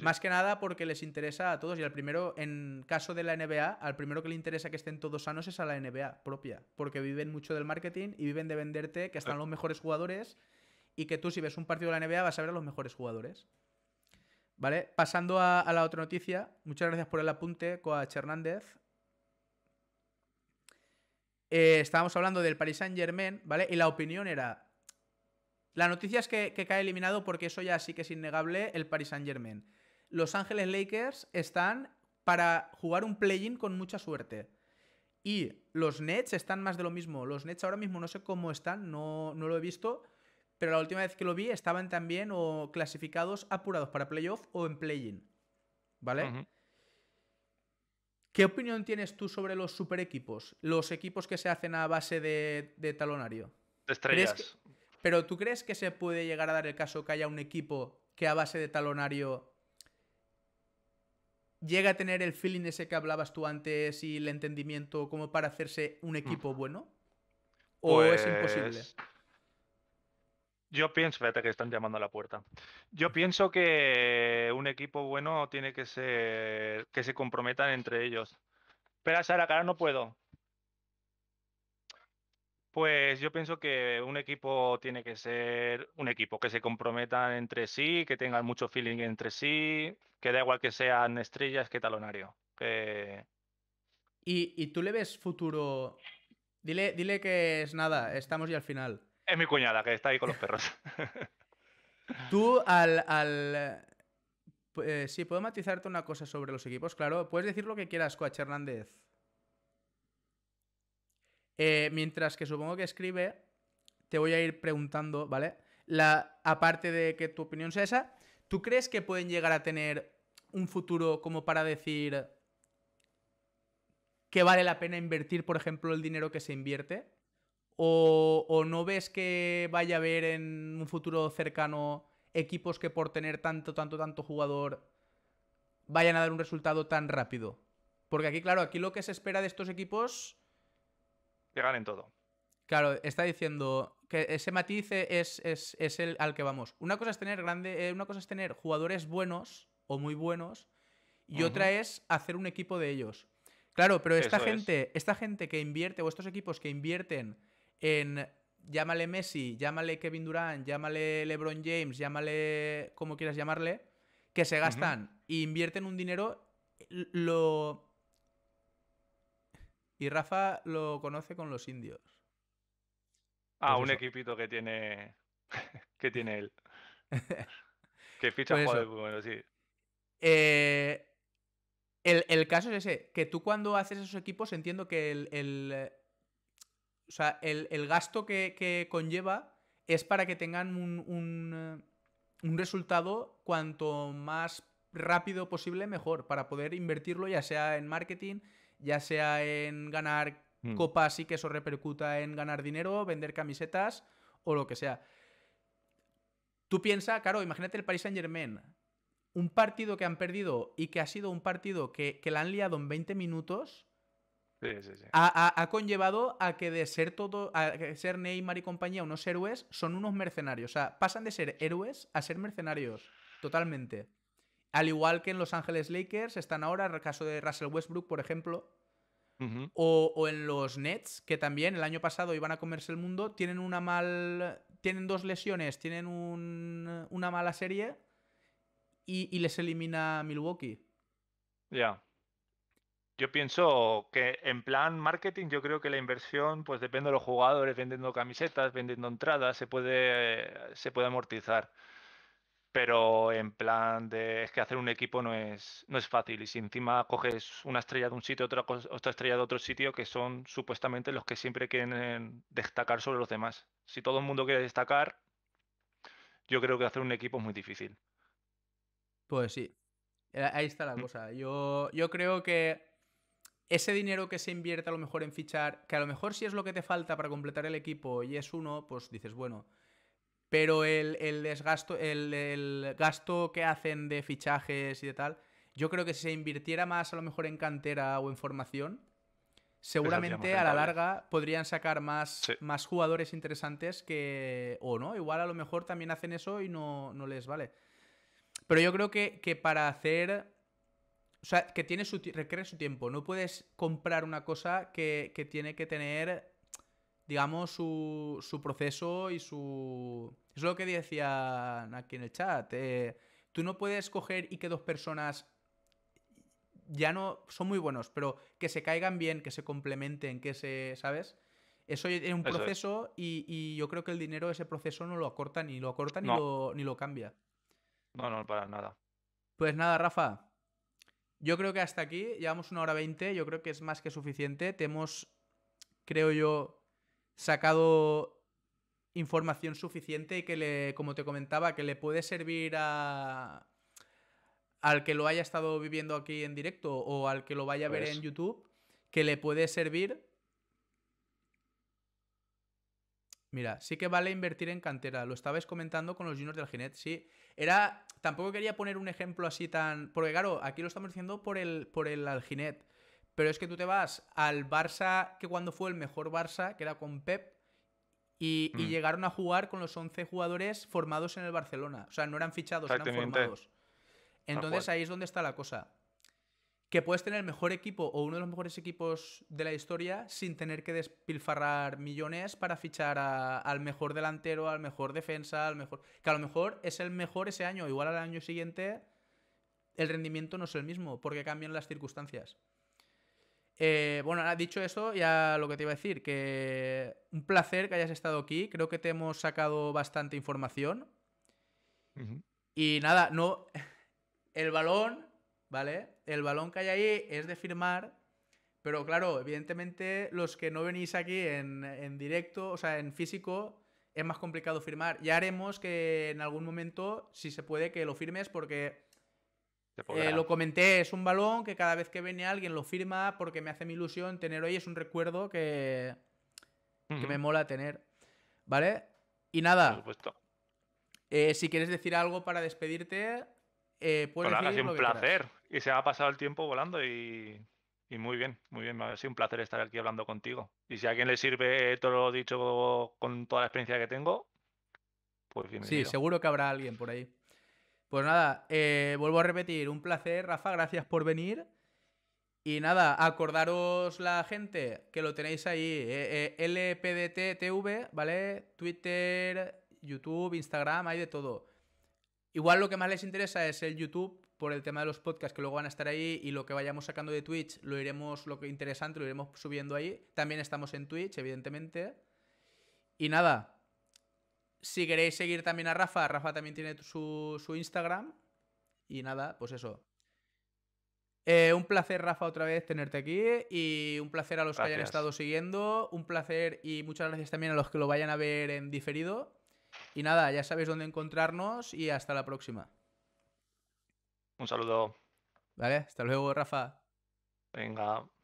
Más que nada porque les interesa a todos. Y al primero, en caso de la NBA, al primero que le interesa que estén todos sanos es a la NBA propia. Porque viven mucho del marketing y viven de venderte que están los mejores jugadores y que tú si ves un partido de la NBA vas a ver a los mejores jugadores. ¿Vale? Pasando a, la otra noticia, muchas gracias por el apunte, Coach Hernández. Eh, estábamos hablando del Paris Saint Germain, ¿vale? Y la opinión era... La noticia es que, cae eliminado porque eso ya sí que es innegable el Paris Saint Germain. Los Ángeles Lakers están para jugar un play-in con mucha suerte. Y los Nets están más de lo mismo. Los Nets ahora mismo no sé cómo están, no, no lo he visto, pero la última vez que lo vi estaban también o clasificados apurados para playoff o en play-in. ¿Vale? ¿Qué opinión tienes tú sobre los super equipos? Los equipos que se hacen a base de, talonario. estrellas. pero ¿tú crees que se puede llegar a dar el caso que haya un equipo que a base de talonario llega a tener el feeling ese que hablabas tú antes y el entendimiento como para hacerse un equipo bueno? ¿O es pues imposible? Yo pienso, espérate que están llamando a la puerta. Yo pienso que un equipo bueno tiene que ser que se comprometan entre ellos. Espera, Sara, cara no puedo. Pues yo pienso que un equipo tiene que ser un equipo que se comprometan entre sí, que tengan mucho feeling entre sí, que da igual que sean estrellas que talonario. ¿Y, tú le ves futuro? Dile, dile que es nada, estamos ya al final. Es mi cuñada que está ahí con los perros. (laughs) Tú al... Eh, eh, sí, puedo matizarte una cosa sobre los equipos, claro. Puedes decir lo que quieras, Coach Hernández. Eh, mientras que supongo que escribe, te voy a ir preguntando, ¿vale? La, aparte de que tu opinión sea esa, ¿tú crees que pueden llegar a tener un futuro como para decir que vale la pena invertir, por ejemplo, el dinero que se invierte? O, no ves que vaya a haber en un futuro cercano equipos que por tener tanto, tanto, tanto jugador vayan a dar un resultado tan rápido? Porque aquí, claro, aquí lo que se espera de estos equipos... Que ganen todo. Claro, está diciendo que ese matiz es, el al que vamos. Una cosa es tener grande, eh, una cosa es tener jugadores buenos o muy buenos, y otra es hacer un equipo de ellos. Claro, pero esta gente, esta gente que invierte, o estos equipos que invierten en llámale Messi, llámale Kevin Durant, llámale LeBron James, llámale como quieras llamarle, que se gastan invierten un dinero, lo... Y Rafa lo conoce con los indios. Ah, pues un equipito que tiene (laughs) que tiene él. (laughs) que ficha pues bueno, sí. Eh, el, caso es ese, que tú cuando haces esos equipos entiendo que el, o sea, el, gasto que, conlleva es para que tengan eh, un, resultado cuanto más rápido posible, mejor, para poder invertirlo ya sea en marketing, ya sea en ganar hmm. copas y que eso repercuta en ganar dinero, vender camisetas o lo que sea. Tú piensas, claro, imagínate el Paris Saint Germain, un partido que han perdido y que ha sido un partido que, que la han liado en 20 minutos ha, conllevado a que de ser todo, a ser Neymar y compañía unos héroes, son unos mercenarios. O sea, pasan de ser héroes a ser mercenarios. Totalmente. Al igual que en Los Ángeles Lakers están ahora, en el caso de Russell Westbrook, por ejemplo. o, en los Nets, que también el año pasado iban a comerse el mundo, tienen una mal. Tienen dos lesiones, tienen una mala serie y, les elimina Milwaukee. Ya. Yo pienso que en plan marketing, yo creo que la inversión, pues depende de los jugadores, vendiendo camisetas, vendiendo entradas, se puede, se puede amortizar. Pero en plan de es que hacer un equipo no es, no es fácil. Y si encima coges una estrella de un sitio, otra, otra estrella de otro sitio, que son supuestamente los que siempre quieren destacar sobre los demás. Si todo el mundo quiere destacar, yo creo que hacer un equipo es muy difícil. Pues sí. E, ahí está la mm. cosa. Yo, yo creo que ese dinero que se invierte a lo mejor en fichar, que a lo mejor si es lo que te falta para completar el equipo y es uno, pues dices, bueno, pero el, el, gasto que hacen de fichajes y de tal, yo creo que si se invirtiera más a lo mejor en cantera o en formación, seguramente a la larga podrían sacar más, más jugadores interesantes que, o no, igual a lo mejor también hacen eso y no, les vale. Pero yo creo que, que para hacer o sea, que tiene su requiere su tiempo. No puedes comprar una cosa que, tiene que tener, digamos, su, proceso y su... Es lo que decían aquí en el chat. Eh, tú no puedes coger y que dos personas ya no son muy buenos, pero que se caigan bien, que se complementen, que se, ¿sabes? Eso es un proceso Y, yo creo que el dinero ese proceso no lo acorta, ni lo acorta, ni, lo, ni lo cambia. No, no, para nada. Pues nada, Rafa, yo creo que hasta aquí llevamos una hora veinte, yo creo que es más que suficiente. Te hemos, creo yo, sacado información suficiente y que le, como te comentaba, que le puede servir a al que lo haya estado viviendo aquí en directo o al que lo vaya a ver pues. en YouTube, que le puede servir. Mira, sí que vale invertir en cantera. Lo estabais comentando con los juniors del Ginet, sí. Era. Tampoco quería poner un ejemplo así tan. Porque, claro, aquí lo estamos diciendo por el, por el Pero es que tú te vas al Barça, que cuando fue el mejor Barça, que era con Pep, y, y mm. llegaron a jugar con los 11 jugadores formados en el Barcelona. O sea, no eran fichados, eran formados. Entonces ahí es donde está la cosa que puedes tener el mejor equipo o uno de los mejores equipos de la historia sin tener que despilfarrar millones para fichar al mejor delantero, al mejor defensa, al mejor. Que a lo mejor es el mejor ese año, igual al año siguiente el rendimiento no es el mismo porque cambian las circunstancias. Eh, bueno, dicho eso, ya lo que te iba a decir, que un placer que hayas estado aquí. Creo que te hemos sacado bastante información. Y nada, no. El balón ¿vale? El balón que hay ahí es de firmar, pero claro, evidentemente los que no venís aquí en, en directo, o sea, en físico, es más complicado firmar. Ya haremos que en algún momento, si se puede, que lo firmes porque... Eh, lo comenté, es un balón que cada vez que viene alguien lo firma porque me hace mi ilusión tener hoy, es un recuerdo que, me mola tener. ¿Vale? Y nada. Eh, si quieres decir algo para despedirte, eh, pues ha sido un placer y se ha pasado el tiempo volando y, muy bien, muy bien. Ha sido un placer estar aquí hablando contigo. Y si a alguien le sirve todo lo dicho con toda la experiencia que tengo, pues bienvenido. Sí, seguro que habrá alguien por ahí. Pues nada, eh, vuelvo a repetir, un placer, Rafa, gracias por venir. Y nada, acordaros la gente que lo tenéis ahí, eh, eh, LPDTTV ¿vale? Twitter, YouTube, Instagram, hay de todo. Igual lo que más les interesa es el YouTube por el tema de los podcasts que luego van a estar ahí y lo que vayamos sacando de Twitch lo iremos, lo interesante lo iremos subiendo ahí. También estamos en Twitch, evidentemente. Y nada, si queréis seguir también a Rafa, Rafa también tiene su, Instagram. Y nada, pues eso. Eh, un placer, Rafa, otra vez tenerte aquí. Y un placer a los que hayan estado siguiendo. Un placer y muchas gracias también a los que lo vayan a ver en diferido. Y nada, ya sabéis dónde encontrarnos y hasta la próxima. Un saludo. Vale, hasta luego, Rafa. Venga.